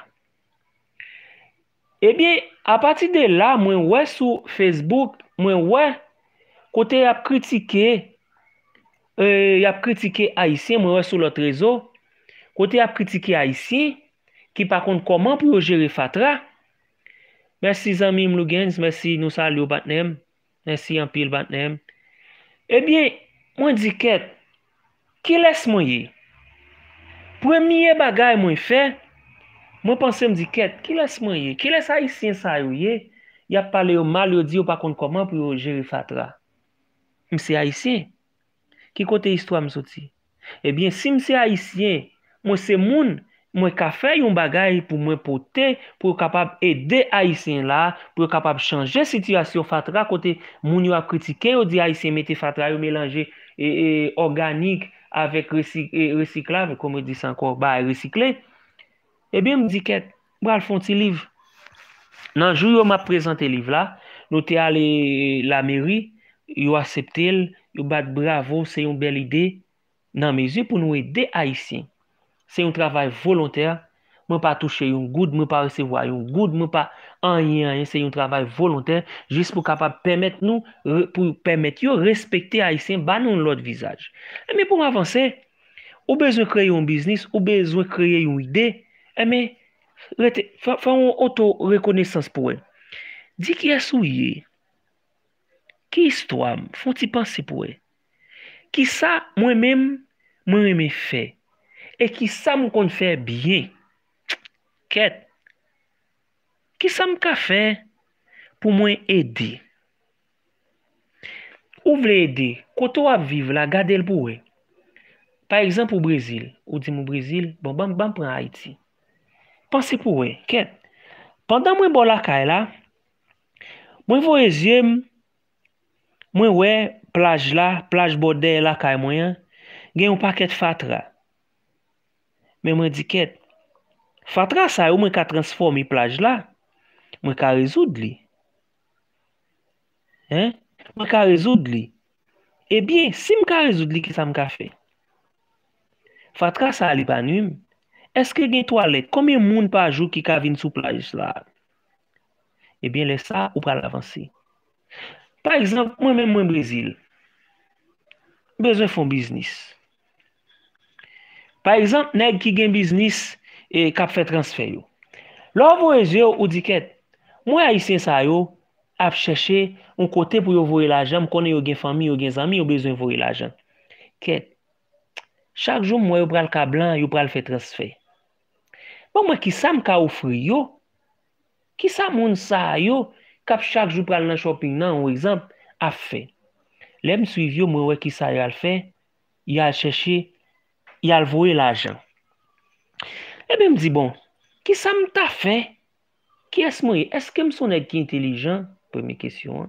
E bie, a pati de la, mwen wè sou Facebook, mwen wè, kote yap kritike, yap euh, kritike Aisyen, mwen wè sou lot rezo, kote yap kritike Aisyen, ki pa kont koman pou yo jere fatra, mersi zami mlo genz, mersi nou sal yo batnem, mersi yon pil batnem, ebyen, mwen di ket, ki les mwen ye? Premye bagay mwen fe, mwen panse mwen di ket, ki les mwen ye? Ki les haisyen sa yo ye? Ya pale yo mal yo di yo pa kont koman pou yo jere fatra? Mse haisyen? Ki kote histwa msoti? Ebyen, si mse haisyen, mwen se moun, mwen ka fè yon bagay pou mwen potè, pou kapab ede Aisyen la, pou kapab chanje sityasyon fatra, kote moun yo a kritike yo di Aisyen mette fatra, yo melanje e, e, organik avek resikla, e, vek kome dis ankor, ba resikle, ebe m di ket, mwa al fon ti liv. Nanjou yo m ap prezante liv la, nou te ale la meri, yo asepte el, yo bat bravo, yo se yon bel ide nan mezi pou nou ede Aisyen. Se yon travay volontèr, mwen pa touche yon goud, mwen pa resevwa yon goud, mwen pa anyen, anyen. Se yon travay volontèr, jist pou kapab pèmèt nou, pou pèmèt yo, respektè a isen, ban nou lòd vizaj. Eme pou avansè, ou bezwen kreye yon biznis, ou bezwen kreye yon ide, eme, fa yon otorekonesans pou e. Di ki asou ye, ki istwa foun ti pansè pou e, ki sa mwen mèm, mwen mèm e fè. E ki sa moun kon fè biye. Ket. Ki sa moun ka fè pou moun edi. Ou vle edi. Koto wap viv la gade l pou we. Par exemple ou Brazil. Ou di moun Brazil. Bon, ban pran Haiti. Pansi pou we. Ket. Pandan moun bol la kaj la. Moun vle edi. Moun we plaj la. Plaj bodè la kaj moun. Gen yon paket fatra. Men mwen diket, fatra sa ou mwen ka transformi plaj la, mwen ka rezoud li. Mwen ka rezoud li. Ebyen, eh si mwen ka rezoud li ki sa mwen ka fe. Fatra sa li banim, eske gen toalet, komye moun pa jou ki ka vin sou plaj la? Ebyen, eh le sa ou pral avansi. Par exemple, mwen men mwen Brezil. Brezwen fon biznis. Par exemple, nèk ki gen biznis e kap fè transfer yo. Lòv wè e zè yo, ou di kèt, mwen a isen sa yo, ap chèche yon kote pou yo vòri la jèm, konen yo gen fami, yo gen zami, yo bezwen vòri la jèm. Kèt, chak jom mwen yo pral ka blan, yo pral fè transfer. Mwen mwen ki sam ka oufri yo, ki sam moun sa yo, kap chak jom pral nan shopping nan, wè exemple, ap fè. Lèm suiv yo, mwen wè ki sa yo al fè, yo al chèche yon, yalvouye la jan. Ebe m di bon, ki sa m ta fe? Ki es mwe? Es kem son ek ki intelijan? Premi kesyon.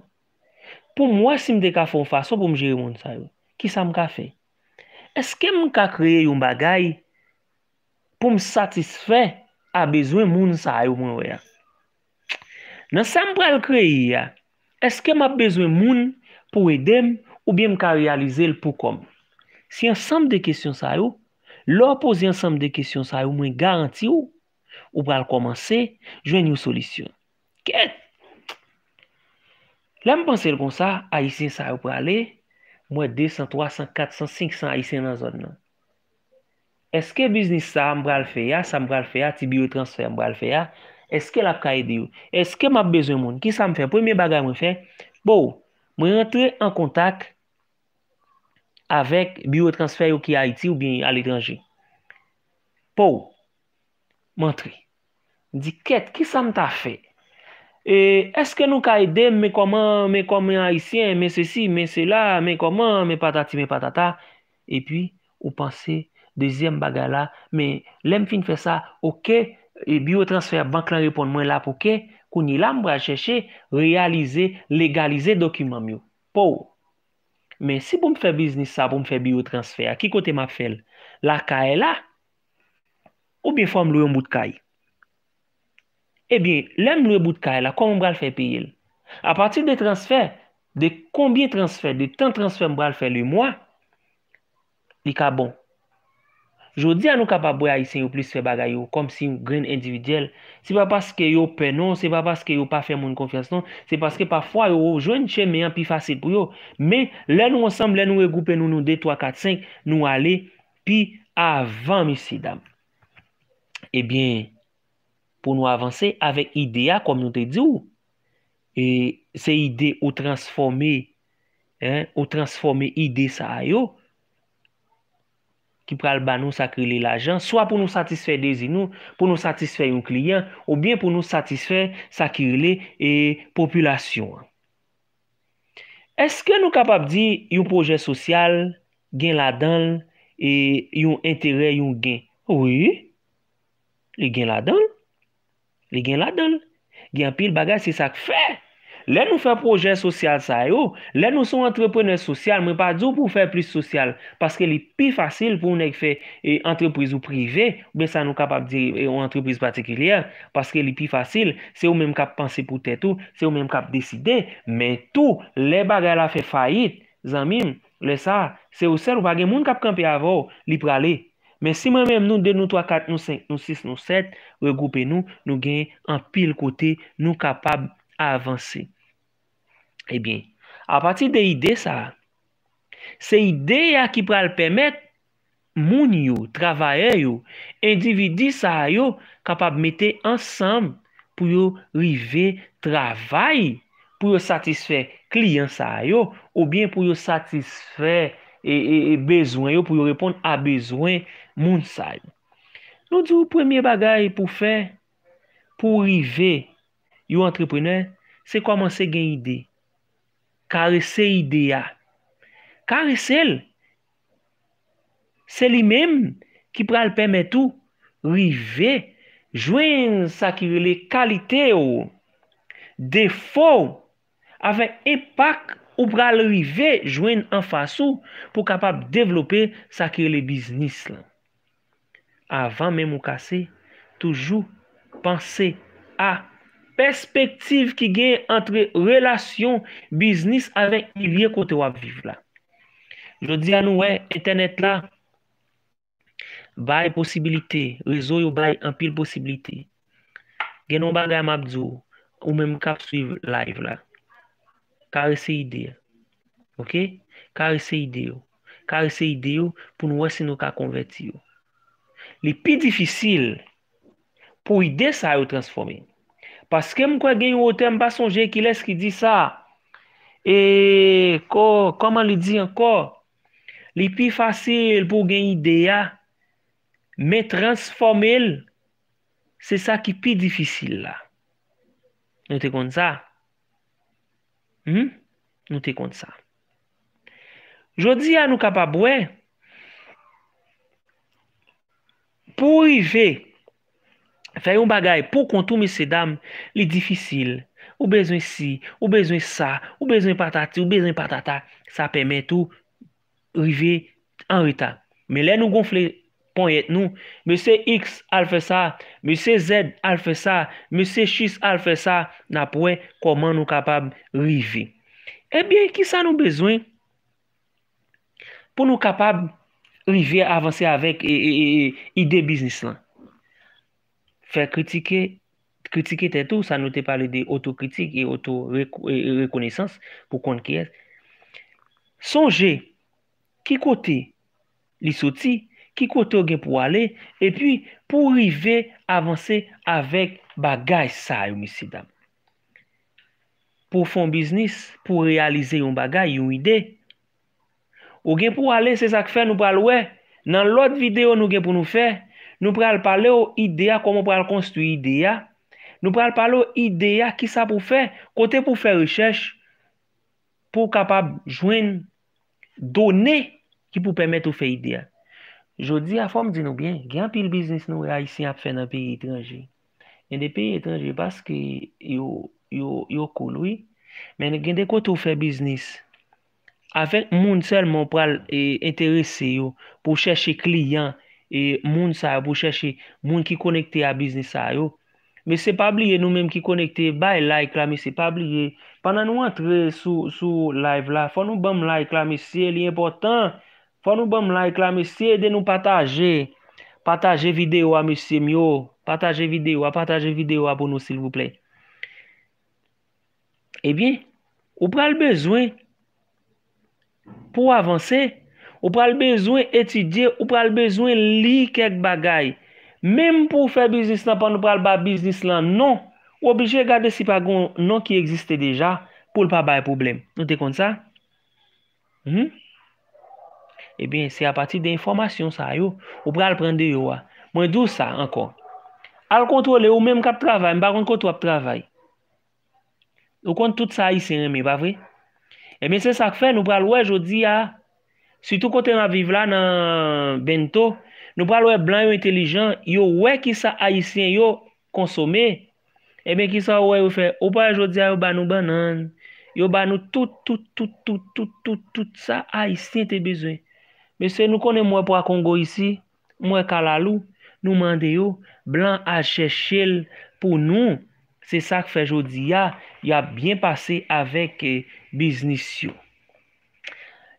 Pou m wese m de ka fon fason pou m jere moun sa yo? Ki sa m ka fe? Es kem m ka kreye yon bagay pou m satisfe a bezwen moun sa yo mwen we? Nan sa m pral kreye ya, es kem ap bezwen moun pou edem ou bie m ka realize l pou kom? Si an sam de kesyon sa yo, lor pose yon sam de kisyon sa yon mwen garanti ou, ou pral komanse, jwen yon solisyon. Ket! La mwen panse yon kon sa, a yisye sa yon pral e, mwen 200, 300, 400, 500 a yisye nan zon nan. Eske biznis sa mwen pral fe ya, sa mwen pral fe ya, ti biyo transfer mwen pral fe ya, eske la pral edi ou, eske mwen ap bezwen moun, ki sa mwen fe, mwen rentre an kontak, avèk biotransfer yo ki a iti ou bin al etranji. Pou, mantri. Di ket, ki sa mta fè? E, eske nou ka edèm me koman, me koman a iti, me se si, me se la, me koman, me patati, me patata. E pi, ou panse, dezyem baga la, men lem fin fè sa, ok, e biotransfer bank lan reponman la pou ke, kouni la mbra chèche, realize, legalize dokumen myo. Pou, Men, si pou m fè biznis sa, pou m fè biyo transfer, a ki kote m ap fèl, la ka e la, ou bi fò m louye eh m bout ka e? E bie, lèm louye m bout ka e la, kon m bral fè piye l? A patir de transfer, de konbien transfer, de tan transfer m bral fèl e mwa, li ka bon. Jodi an nou kapaboy a isen yo plis fe bagay yo, kom si yon gren individyel. Se pa paske yo penon, se pa paske yo pa fe moun konfianson, se paske pa fwa yo jwen chen menyan pi fasyd pou yo. Men, lè nou ansam, lè nou e goupen nou nou de 3, 4, 5, nou ale pi avan misi dam. Ebyen, eh pou nou avanse, avek ide ya komyote di ou. E se ide ou transforme, ou transforme ide sa a yo, ki pral ban nou sakirile la jan, swa pou nou satisfer dezi nou, pou nou satisfer yon kliyan, ou bien pou nou satisfer sakirile e populasyon. Eske nou kapap di yon proje sosyal gen la dan e yon entere yon gen? Oui, le gen la dan. Le gen la dan. Gen pil bagaj se sak fey. Lè nou fè proje sosyal sa yo, lè nou son entreprenè sosyal, mè pa djou pou fè plis sosyal. Paske li pi fasil pou nou fè e, entrepriz ou prive, mè sa nou kapap diri e, ou entrepriz patikilyer. Paske li pi fasil, se ou mèm kap panse pou tè tou, se ou mèm kap deside, mè tou, lè bagè la fè fayit. Zanmim, lè sa, se ou sè ou bagè moun kap kampi avò, li pralè. Mè si mè mèm nou dè nou 3, 4, nou 6, nou 7, regoupe nou, nou genye an pil kote, nou kapap avansi. E eh bie, a pati de ide sa, se ide a ki pral pemet moun yo, travaye yo, endividi sa yo, kapab mette ansam pou yo rive travaye, pou yo satisfè kliyan sa yo, ou bie pou yo satisfè bezwen yo, pou yo repon a bezwen moun sa yo. Nou di ou premye bagay pou fe, pou rive yo entreprenè, se kwa manse gen ide? Kare se ide ya. Kare sel. Se li mem ki pral pemet ou rive jwen sakire le kalite ou defo aven epak ou pral rive jwen an fasou pou kapap devlope sakire le biznis lan. Avan mem ou kase, toujou panse a kalite. Perspektiv ki gen entre relasyon biznis aven ilye kote wap viv la. Jodi anou we, internet la, bay posibilite, rezo yo bay anpil posibilite. Genon bagay mabdou, ou men mkapsuiv live la. Kare se ide yo. Ok? Kare se ide yo. Kare se ide yo pou nou wese nou ka konverti yo. Li pi difisil pou ide sa yo transforme. Skem kwa genyo o tem pa sonje Ki les ki di sa E koman li di anko Li pi fasil pou genyi deya Men transformel Se sa ki pi difisil la Nou te kont sa hmm? Nou te kont sa Jodi anou kapabwe Pou i ve Pou i ve Faye yon bagay pou kontou mese dam li difisil. Ou bezwen si, ou bezwen sa, ou bezwen patati, ou bezwen patata. Sa peme tout rive an rita. Me le nou gonfle pon yet nou. Mese x alfe sa, mese z alfe sa, mese x alfe sa na pouen koman nou kapab rive. E eh bie ki sa nou bezwen pou nou kapab rive avanse avek e, e, e, ide biznis lan. fè kritike tè tou, sa nou te pale de otokritik e otorekonesans pou kon kèr. Sonje, ki kote li soti, ki kote ou gen pou ale, e pi pou rive avanse avèk bagaj sa yon misi dam. Pou fon biznis, pou realize yon bagaj, yon ide, ou gen pou ale, se sak fè nou balwe, nan lot videyo nou gen pou nou fè, Nou pral pale ou ideya komon pral konstru ideya. Nou pral pale ou ideya ki sa pou fè. Kote pou fè rechèche pou kapab jwen donè ki pou pèmèt ou fè ideya. Jodi a fòm di nou bien. Gyan pil biznis nou ya isi ap fè nan peyi etranje. Gyan de peyi etranje baske yo koloui. Men gyan de kote ou fè biznis. Afèk moun selman pral enterese yo pou chèche kliyan. E moun sa yo pou chèche moun ki konekte a biznis sa yo Mè se pa bliye nou mèm ki konekte Bay like la mè se pa bliye Panan nou antre sou live la Fò nou bèm like la mè se Liye importan Fò nou bèm like la mè se De nou pataje Pataje video a mè se myo Pataje video a pataje video a bono sil vouple Ebyen eh Ou pral bezwen Pou avanse Ou pral bezwen etidye, ou pral bezwen li kek bagay. Mem pou fè biznis lan, pan ou pral ba biznis lan, non. Ou obje gade si pagoun non ki egziste deja pou l pa ba e problem. Nou te kont sa? Hmm? E eh ben, se a pati de informasyon sa yo. Ou pral prende yo a. Mwen dou sa ankon. Al kontrole ou mem kap travay, mba kon kont wap travay. Ou kont tout sa yi se reme, ba vre? E eh ben, se sa k fè, nou pral wej yo di a... Situ kote nan vive la nan bento, nou palwe blan yo entelijan, yo we ki sa ayisyen yo konsome, e men ki sa we yo fe, yo palwe jodi ya yo banou banan, yo banou tout, tout, tout, tout, tout, tout, tout sa ayisyen te bezwen. Men se nou konen mwen pou a Kongo isi, mwen kalalu, nou mande yo, blan a cheshe l pou nou, se sa ke fe jodi ya, ya bien pase avek eh, biznis yo.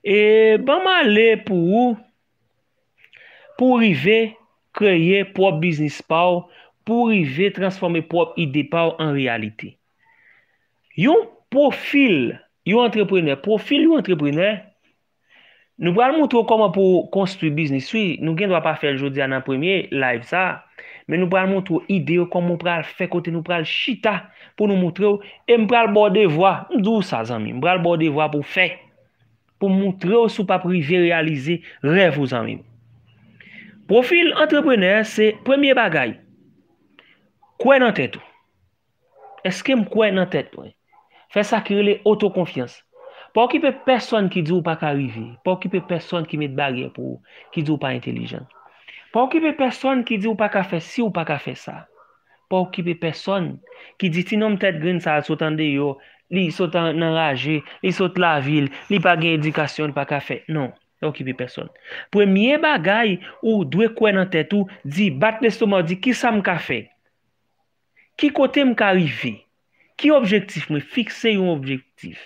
E banman le pou ou pou rive kreye pop biznis pa ou, pou rive transforme pop ide pa ou an realite. Yon profil, yon entreprener, profil yon entreprener, nou pral moutro koman pou konstruy biznis. Si, nou gen dwa pa fèl jodi an an premye, live sa, men nou pral moutro ide yo koman mou pral fè kote, nou pral chita pou nou moutro, e mpral bode vwa, mdou sa zami, mpral bode vwa pou fè. pou moutre ou sou papri ve realize rev ou zanmim. Profil entreprener se premye bagay. Kwen nan tet ou? Eske m kwen nan tet ou? Fè sakri le otokonfians. Pou ki pe person ki di ou pa ka rive, pou ki pe person ki met bagay pou ki di ou pa intelijen. Pou ki pe person ki di ou pa ka fè si ou pa ka fè sa. Pou ki pe person ki di ti nom tet gren sa al sotande yo Li sot nan raje, li sot la vil, li pa gen edikasyon, li pa kafe. Non, yon ki bi person. Premye bagay ou dwe kwen nan tèt ou, di bat lèstouman, di ki sa m kafe. Ki kote m ka rive. Ki objektif m, fikse yon objektif.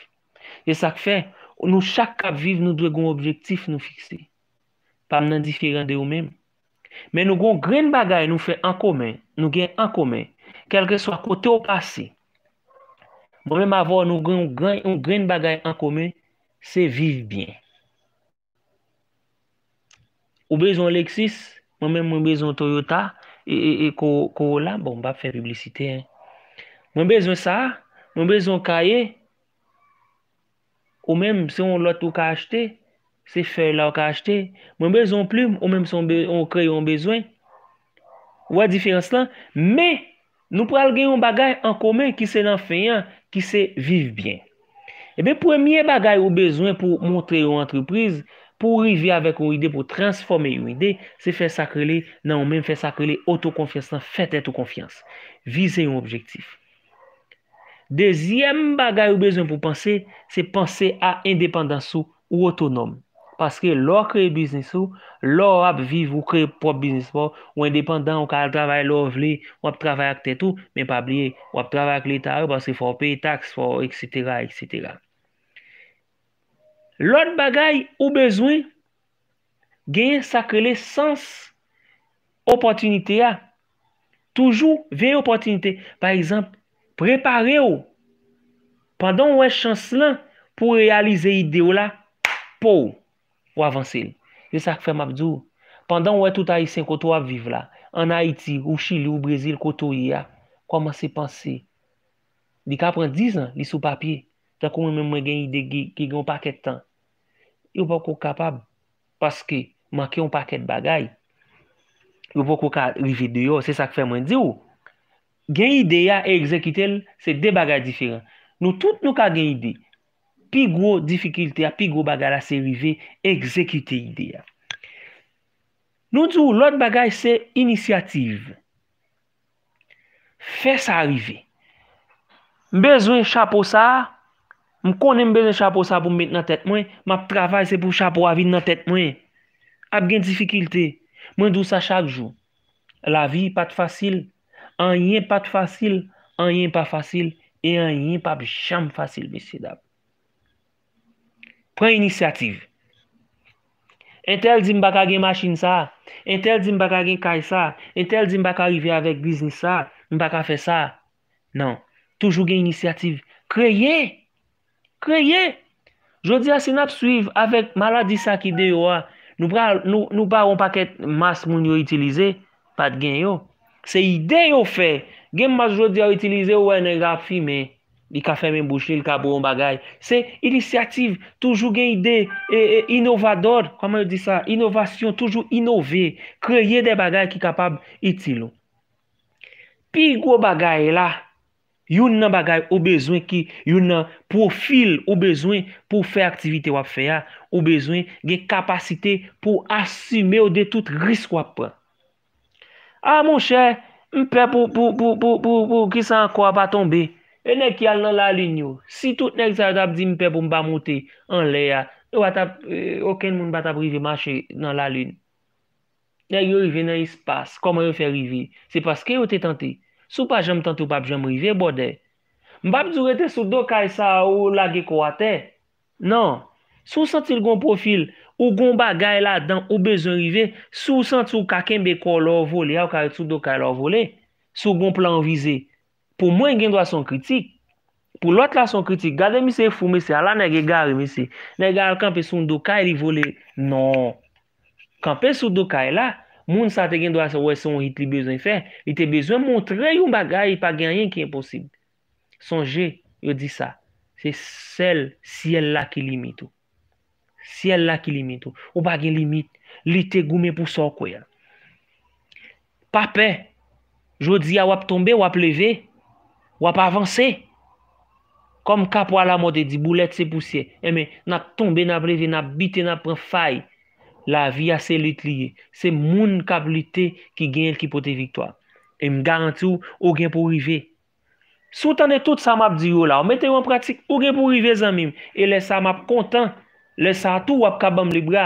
Yon e sak fe, nou chak kap vive, nou dwe goun objektif nou fikse. Pam nan difirende ou men. Men nou goun gren bagay nou fè an komè, nou gen an komè. Kelke so akote ou pase. Mwen mèm avò nou gran bagay an komè, se vivebyen. Ou mènjou Alexis, mwen mènjou Toyota, e, e, e Koola, bon, ba fèm publicite. Mwenmèm mwenjou sa, mwenmèm mwenjou Kaye, ou mènm mwèm se yon lotou ka achte, se fèl la wak achte, mwenm mwenjou Plume, ou mènm mwenm si yon kreyon bezwen. Ou wè dififèns lan, mè nou pral gan yon bagay an komè ki se lan feyan, Ki se vive bien. Ebe, eh premye bagay ou bezwen pou montre yon entreprise, pou rivi avèk yon ide, pou transforme yon ide, se fè sakreli nan ou men fè sakreli, otokonfiansan, fèt etokonfiansan. Vize yon objektif. Dezyem bagay ou bezwen pou panse, se panse a indepandansou ou otonom. Paske lò kre biznis ou, lò wap vive ou kre pop biznis pou, ou independant ou kal travay lò vle, wap travay ak te tou, men pa blye, wap travay ak l'Etat ou, paske fò pè tax fò, etc, etc. Lòt bagay ou bezwen, genye sakrele sans opotunite a, toujou vey opotunite. Par exemple, prepare ou, padon ou e chans lan pou realize ide ou la pou ou. Ou avanse li. Je sa k fèm ap di ou. Pendan ou e touta yi sen koto ap vive la. An Haiti, ou Chile, ou Brazil, koto yi ya. Koman se panse? Li ka apren dizan? Li sou papye. Ta kon mè mwen gen ide ki gen ou paket tan. Yo pou kou kapab. Paske manke ou paket bagay. Yo pou kou ka rivide yo. Se sa k fèm ap di ou. Gen ide ya e ekzekite li. Se de bagay diferan. Nou tout nou ka gen ide. Se sa k fèm ap di ou. Pi gwo difikilte a, pi gwo bagay la se rive, ekzekite ide a. Nou djou, lot bagay se inisiyative. Fè sa rive. Mbezwen chapo sa, m konen mbezwen chapo sa pou m bet nan tet mwen, map travay se pou chapo avit nan tet mwen. Ap gen difikilte. Mwen djou sa chak joun. La vi pat fasil, an yen pat fasil, an yen pa fasil, e an yen pa bicham fasil, misi dap. Pren inisiativ. Entel di mbaka gen masin sa. Entel di mbaka gen kay sa. Entel di mbaka revi avek biznis sa. Mbaka fe sa. Non. Toujou gen inisiativ. Kreye. Kreye. Jodi a sinap suiv avek maladi sakide yo a. Nou baron paket mas moun yo itilize. Pat gen yo. Se ide yo fe. Gen mas jodi yo itilize yo ene grap fi me. li ka fè men bouchè, li ka bon bagay. Se inisiativ, toujou gen ide e, e, inovador, kama yo di sa, inovasyon, toujou inove, kreye de bagay ki kapab itilou. Pi gwo bagay la, yon nan bagay ou bezwen ki, yon nan profil ou bezwen pou fè aktivite wap fè ya, ou bezwen gen kapasite pou asyme ou de tout risk wap. A moun chè, yon pe pou ki sa anko wap atombe, E nek yal nan la lun yo. Si tout nek zayadab di mpeb ou mba mouti an le ya, ou ken moun batap rive mache nan la lun. Ne yo rive nan yis pas. Koman yo fè rive? Se paske yo te tante. Sou pa jom tante ou bab jom rive, bodè. Mbab durete sou do kaj sa ou lage kowate? Nan. Sou sentil gon profil ou gon bagay la dan ou bezon rive, sou sentil kakem beko lor vole, ou kare sou do kaj lor vole, sou gon plan vize. pou mwen gen do a son kritik, pou lot la son kritik, gade misi e fume se, ala nè ge gare misi, nè gare kanpe sou ndo ka e li vole, non, kanpe sou ndo ka e la, moun sa te gen do a se, wè son hit li bezwen fè, ite bezwen montre yon bagay, pa gen yon ki e posib, sonje, yo di sa, se sel, siel la ki limitou, siel la ki limitou, ou bagen limit, lite goumen pou so kwe, pape, jodi a wap tombe, wap leve, wap leve, Wap avanse. Kom kap wala mode di boulet se pousye. Eme, nak tombe nap leve, nap bite nap pren fay. La vi ase lut liye. Se moun kap lute ki gen el ki pote viktoa. E m garanti ou, ou gen pou rive. Sou tane tout sa map di yo la. Ou mette yo an pratik, ou gen pou rive zanmim. E lesa map kontan. Lesa atou wap kabam li bra.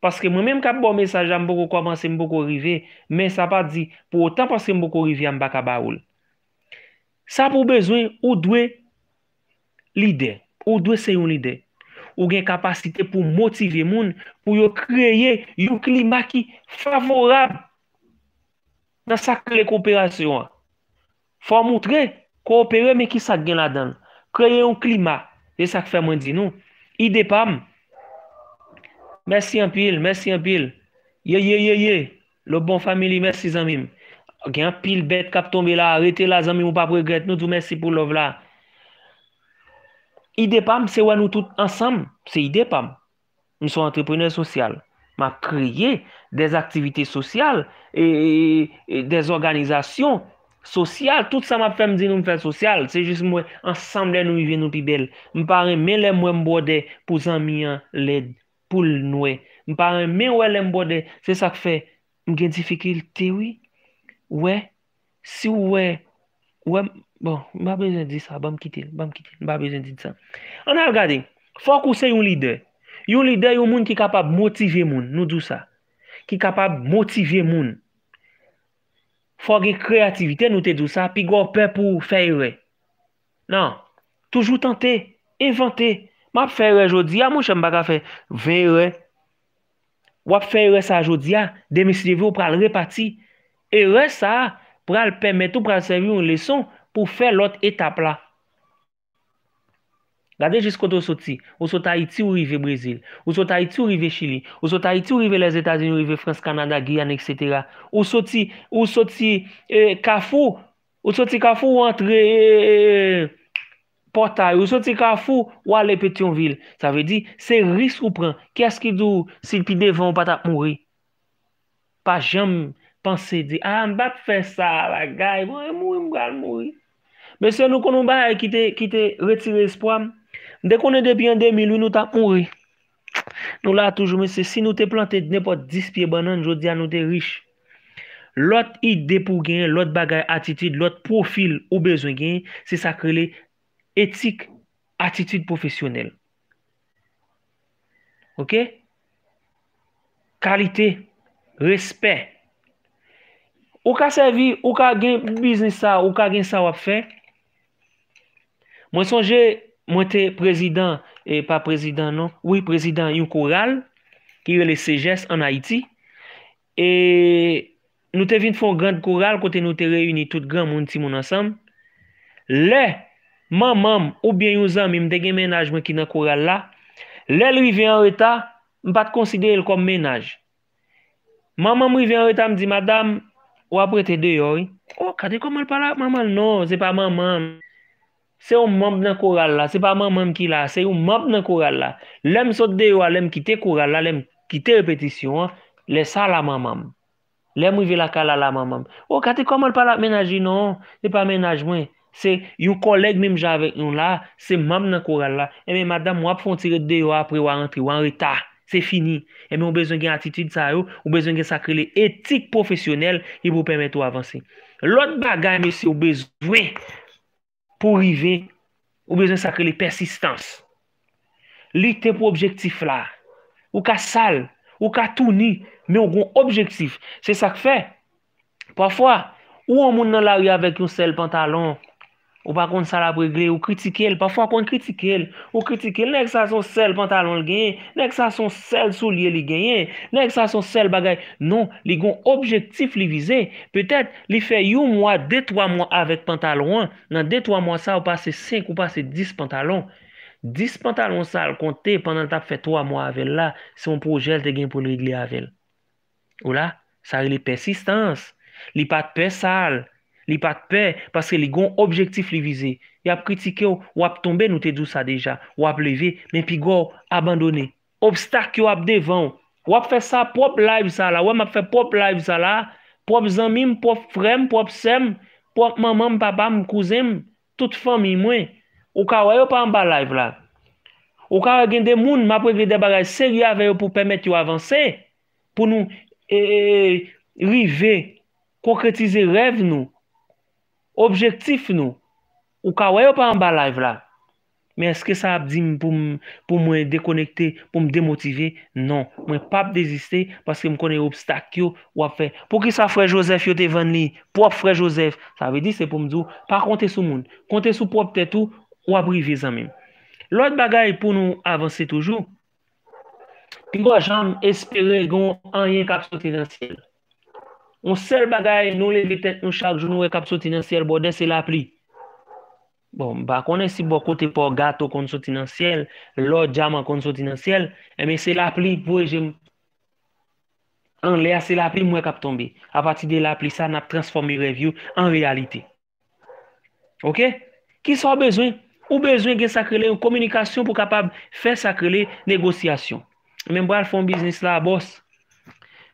Paske mwen menm kap bon mesajan m boko komanse m boko rive. Men sa pa di, pou otan paske m boko rive am baka ba oul. Sa pou bezwen, ou dwe lide. Ou dwe se yon lide. Ou gen kapasite pou motive moun, pou yo kreye yon klima ki favorab nan sak le kooperasyon. Fa moutre, kooperye men ki sak gen la dan. Kreye yon klima. E sak fe mwen di nou. Ide pam. Mersi an pil, mersi an pil. Ye, ye, ye, ye. Le bon family, mersi zan mim. gen pil bet kap tombe la, rete la zan mi mou pa pregret, nou tou mersi pou lòv la, ide pam, se wè nou tout ansam, se ide pam, m sou entreprener sosyal, ma kriye, des aktivite sosyal, e, e, e des organizasyon sosyal, tout sa m ap fèm di nou m fèm sosyal, se jist m wè, ansam lè nou mi vè nou pi bel, m parè mè lè m wè m bode, pou zan mi an lèd, pou l nou e. wè, m parè m wè m wè m bode, se sa k fè, m gen difikil te wè, Ouè, si ouè, ouè, bon, mba bezen di sa, mba mkite, mba mkite, mba bezen di sa. Anè, rgade, fòk ou se yon lider, yon lider yon moun ki kapab motive moun, nou dousa. Ki kapab motive moun, fòk gen kreativite nou te dousa, pi gwo pè pou fèyre. Nan, toujou tante, invante, mwa p fèyre jodi, a mwen chanm baga fèyre, vèyre, wap fèyre sa jodi a, demis devyo pral repati. E wè sa, pral pèmè tout pral sèvi yon lèson pou fè lòt etapl la. Gade jiskot ou soti. Ou soti a iti ou rive Brésil. Ou soti a iti ou rive Chili. Ou soti a iti ou rive les Etats-Unis, ou rive France, Canada, Guyane, etc. Ou soti, ou soti, e, euh, kafou, ou soti kafou ou antre, e, euh, portay. Ou soti kafou ou ale Petionville. Sa vè di, se risk ou pran. Kè s ki dò, sil pi devan ou pata mouri. Pa jèm, Pense di, ah mbap fe sa la gaye, mwè mwè mwè mwè. Mwen se nou konon baye ki te retire espwa, mdekon e depi an 2000, nou ta mwè. Nou la toujou mwen se si nou te plantè, dne po 10 piye banan, jodi an nou te riche. Lot ide pou genye, lot bagay atitude, lot profil ou bezwen genye, se sakre li etik atitude profesyonel. Ok? Kalite, respè, Ou ka servi, ou ka gen biznis sa, ou ka gen sa wap fe. Mwen sonje, mwen te prezident, e pa prezident non, oui prezident yon koral, ki yon le sejes an Haiti, e nou te vin fon grand koral, kote nou te reyuni tout gran moun ti moun ansam. Le, mamam ou bien yon zan, mi mdegen menaj mwen ki nan koral la, le li vi an reta, mbat konside el kom menaj. Mamam li vi an reta, mdi madame, Ou apre te deyoy, Oh, kate komal pala akmanman? Non, se pa manman. Se ou mamp nan kural la, se pa manman ki la, se ou mamp nan kural la. Lem sot deyoy, lem kite kural la, lem kite repetisyon, lesa la manman. Lem vive la kalala manman. Oh, kate komal pala akmenajin? Non, se pa amenajmen. Se yon koleg mwen javek yon la, se mamp nan kural la. Eme, madame, wap fontire deyoy apre wap rentri, wap rentri. Se fini. E mi ou bezon gen atitude sa yo. Ou bezon gen sakre li etik profesyonel. Ki pou permette ou avanse. Lot bagay me se ou bezon dwe. Po rive. Ou bezon sakre li persistans. Lite pou objektif la. Ou ka sal. Ou ka tou ni. Me ou gon objektif. Se sak fe. Pwafwa. Ou an moun nan la ou ya vek yon sel pantalon. Ou pa kont sal ap regle, ou kritike l, pa fwa kont kritike l. Ou kritike l, nek sa son sel pantalon l genye, nek sa son sel soulye l genye, nek sa son sel bagay. Non, li gon objektif li vize. Petet, li fe yon mwa, de toa mwa avet pantalon, nan de toa mwa sa ou pase 5 ou pase 10 pantalon. 10 pantalon sal konte, pandan ta fe toa mwa avel la, se yon projel te genye pou l regle avel. Ou la, sa yon li persistans, li pat pe sal. li pat pè, paske li gon objektif li vize. Yap kritike yo, wap tombe nou te dou sa deja, wap leve, men pi go abandone. Obstak yo wap devan, wap fè sa pop live sa la, wè ma fè pop live sa la, pop zanmim, pop frem, pop sem, pop mamam, papam, kouzem, tout fami mwen, waka wè yo pa mba live la. Waka wè gen de moun, ma preve de bagaj, seri avè yo pou pèmè ti yo avanse, pou nou e, e, e, rive, konkretize rev nou, Objektif nou, ou ka wè yo pa an ba live la, men eske sa ap di pou mwen dekonekte, pou mwen demotive, non. Mwen pa ap deziste, paske mwen konen obstakyo, wap fe. Pou ki sa fred Josef yote ven li, pou ap fred Josef, sa ve di se pou mdou, pa konte sou moun. Konte sou pou ap te tou, wap rive zanmen. Lòt bagay pou nou avanse toujou, pingwa janm espere gon an yen kapsote zansil. On sel bagay nou levite un chak jounou e kap sotinansyel bo de se la pli. Bon, ba konen si bo kote po gato kon sotinansyel, lo jaman kon sotinansyel, e me se la pli pou e jem. An le a se la pli mwen kap tombe. A pati de la pli sa nap transformi reviw an realite. Ok? Ki sa ou bezwen? Ou bezwen gen sakrele yon komunikasyon pou kapab fe sakrele negosyasyon. Men bo al foun biznis la a bos.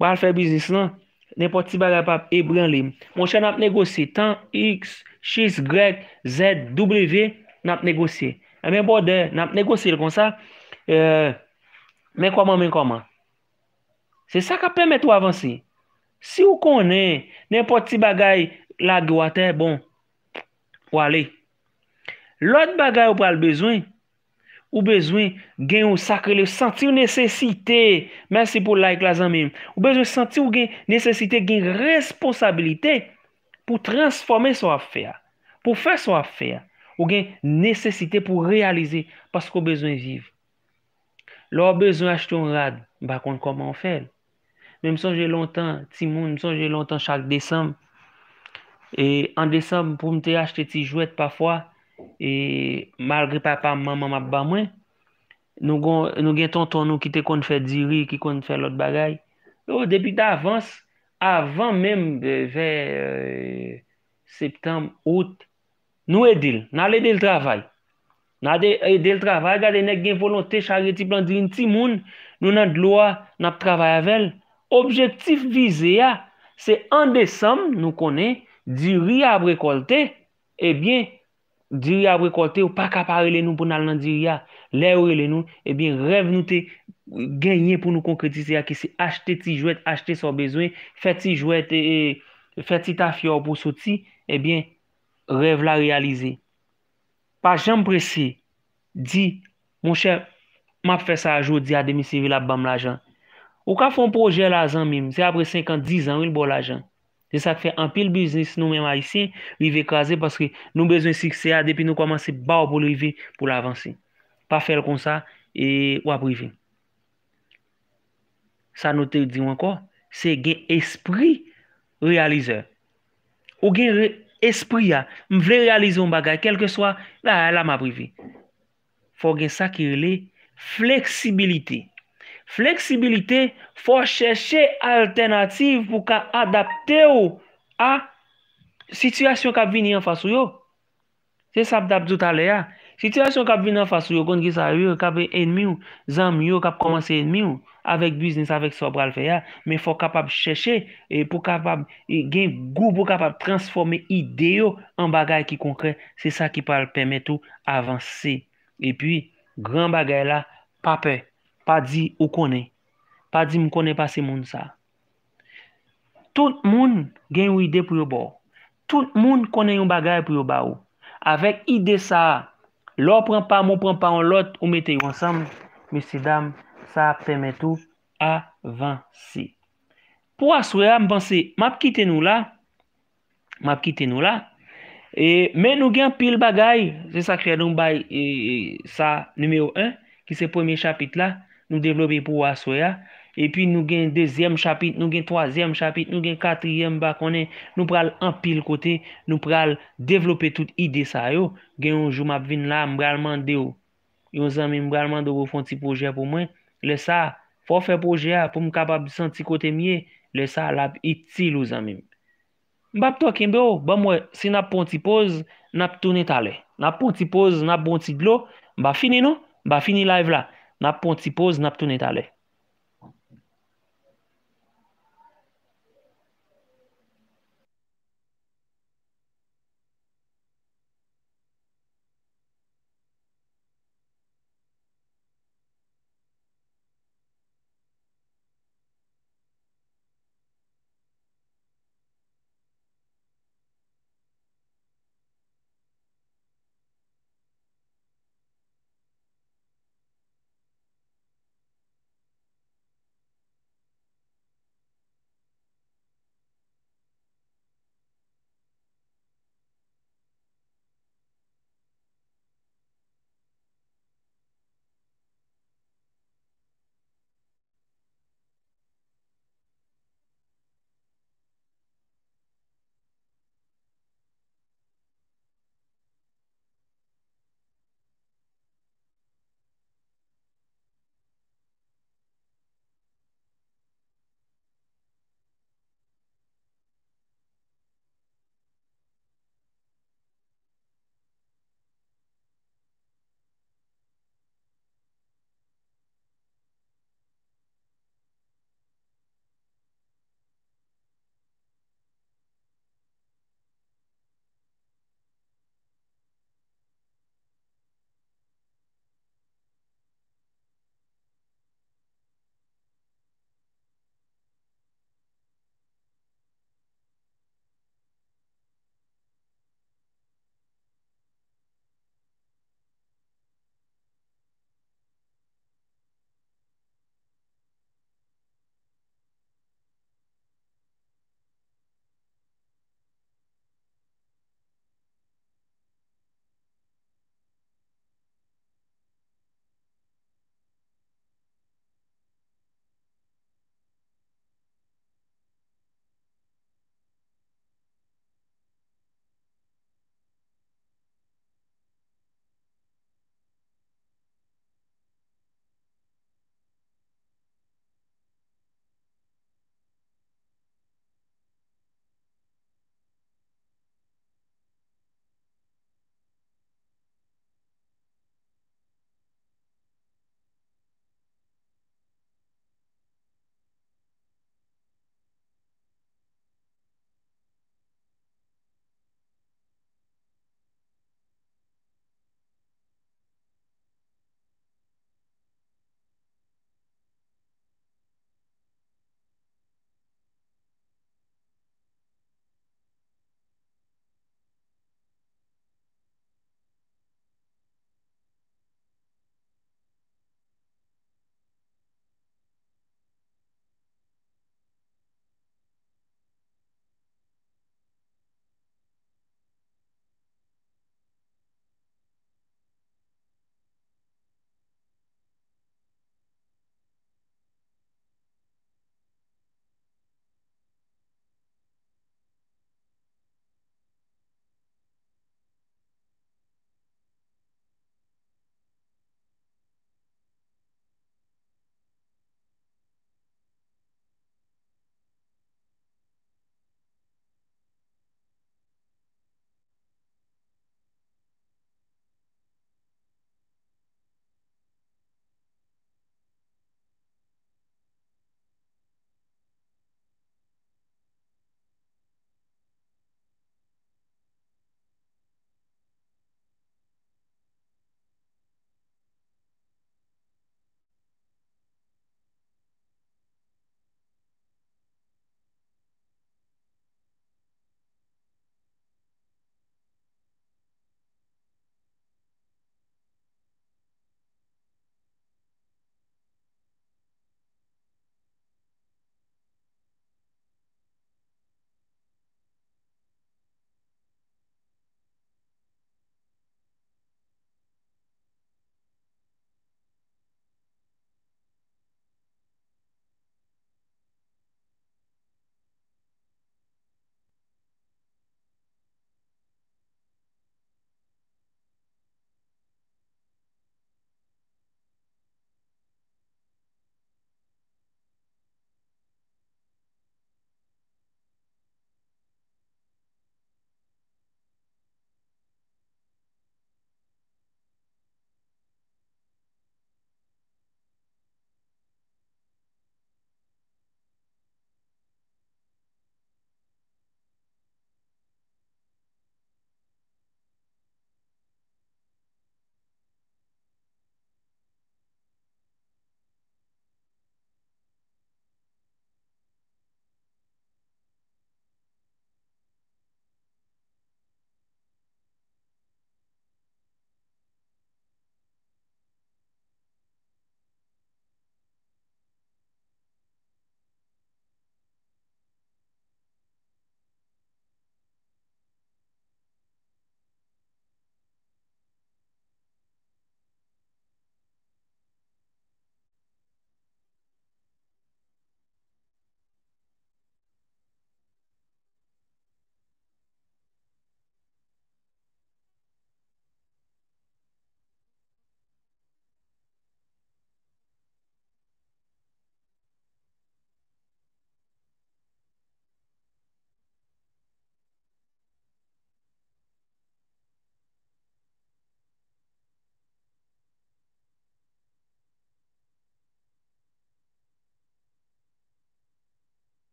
Bo al foun biznis la a Nen poti bagay pa e bren li. Monsha nap negosi. Tan x, xis, grek, z, w, nap negosi. A e men bodè, nap negosi l kon sa. E, men koman, men koman. Se sa ka pwemet w avansi. Si w konen, nen poti bagay la gwa te, bon. Wale. Lot bagay w pral bezwen. Ou bezwen gen ou sakre. Le senti ou nesesite. Mersi pou like la zanmim. Ou bezwen senti ou gen nesesite. Gen responsabilite pou transforme sou afer. Pou fè sou afer. Ou gen nesesite pou realize. Paske ou bezwen vive. Lò ou bezwen achete ou rad. Ba kon koman fèl. Mè mson jè lontan ti moun. Mson jè lontan chak decem. E an decem pou mte achete ti jwet pafwa. E malgre papa, mama, mabba mwen Nou gen tonton nou Ki te kon fè diri Ki kon fè lot bagay Depi d'avans Avant mèm eh, eh, Septam, out Nou edil, nan le del travay Nan le eh, del travay Gade nek gen volontè charye ti plan diri Ti moun nou nan dloa Nap travay avèl Objektif vize ya Se an desam nou konè Diri ap rekolte Ebyen diri a brekote ou pa kapare le nou pou nan lan diri a, le ore le nou, ebyen rev nou te genye pou nou konkretise a ki se achete ti jwet, achete son bezwen, fet ti jwet e, e fet ti ta fyor pou soti, ebyen rev la realize. Pa jen prese, di, moun chè, map fè sa a jodi a demisivila bamb la jen. Ou ka fon proje la zan mim, se apre 50, 10 an, il bo la jen. Se sak fe anpil biznis nou menwa isi, li vekwaze paske nou bezwen sikse a, depi nou komanse ba ou pou li vekwaze pou la avansi. Pa fel kon sa, e wapri vekwaze. Sa nou te di wanko, se gen espri realize. Ou gen espri a, m vle realize un bagay, kelke swa, la la m apri vekwaze. Fo gen sa ki rele, le fleksibilite. fleksibilite fò chèche alternatif pou ka adapte ou a sityasyon kap vini an fasou yo. Se sap dabdout ale ya. Sityasyon kap vini an fasou yo, kon gisa yo, kap enmi ou, zanm yo, kap komanse enmi ou, avek biznis, avek sobral fe ya, men fò kapab chèche, e pou kapab e gen goup, pou kapab transforme ide yo, an bagay ki konkre, se sa ki pal pemet ou avansi. E pi, gran bagay la, papey. pa di ou konen, pa di m konen pa se moun sa. Tout moun gen yon ide pou yo bo, tout moun konen yon bagay pou yo ba ou, avek ide sa, lor pren pa, moun pren pa, lor ou me te yon sam, misi dam, sa ap teme tou, avansi. Po aswe, am bansi, map kite nou la, map kite nou la, e, men nou gen pil bagay, se sa kredon bay, e, e, sa numero 1, ki se premier chapit la, Nou devlope pou aswe ya. E pi nou gen deuxième chapit, nou gen troisième chapit, nou gen quatrième bakone. Nou pral anpil kote, nou pral devlope tout ide sa yo. Gen yon jou map vin la, mbralman de yo. Yon zanmim mbralman do pou fon ti projea pou mwen. Le sa, fò fè projea pou m kapab senti kote miye. Le sa, lap iti lou zanmim. Mbap to akimbe yo, ba mwen, se nap pon ti poz, nap tounet ale. Nap pon ti poz, nap pon ti blo, mba fini nou, mba fini live la. Nap poncipoz nap tunet ale.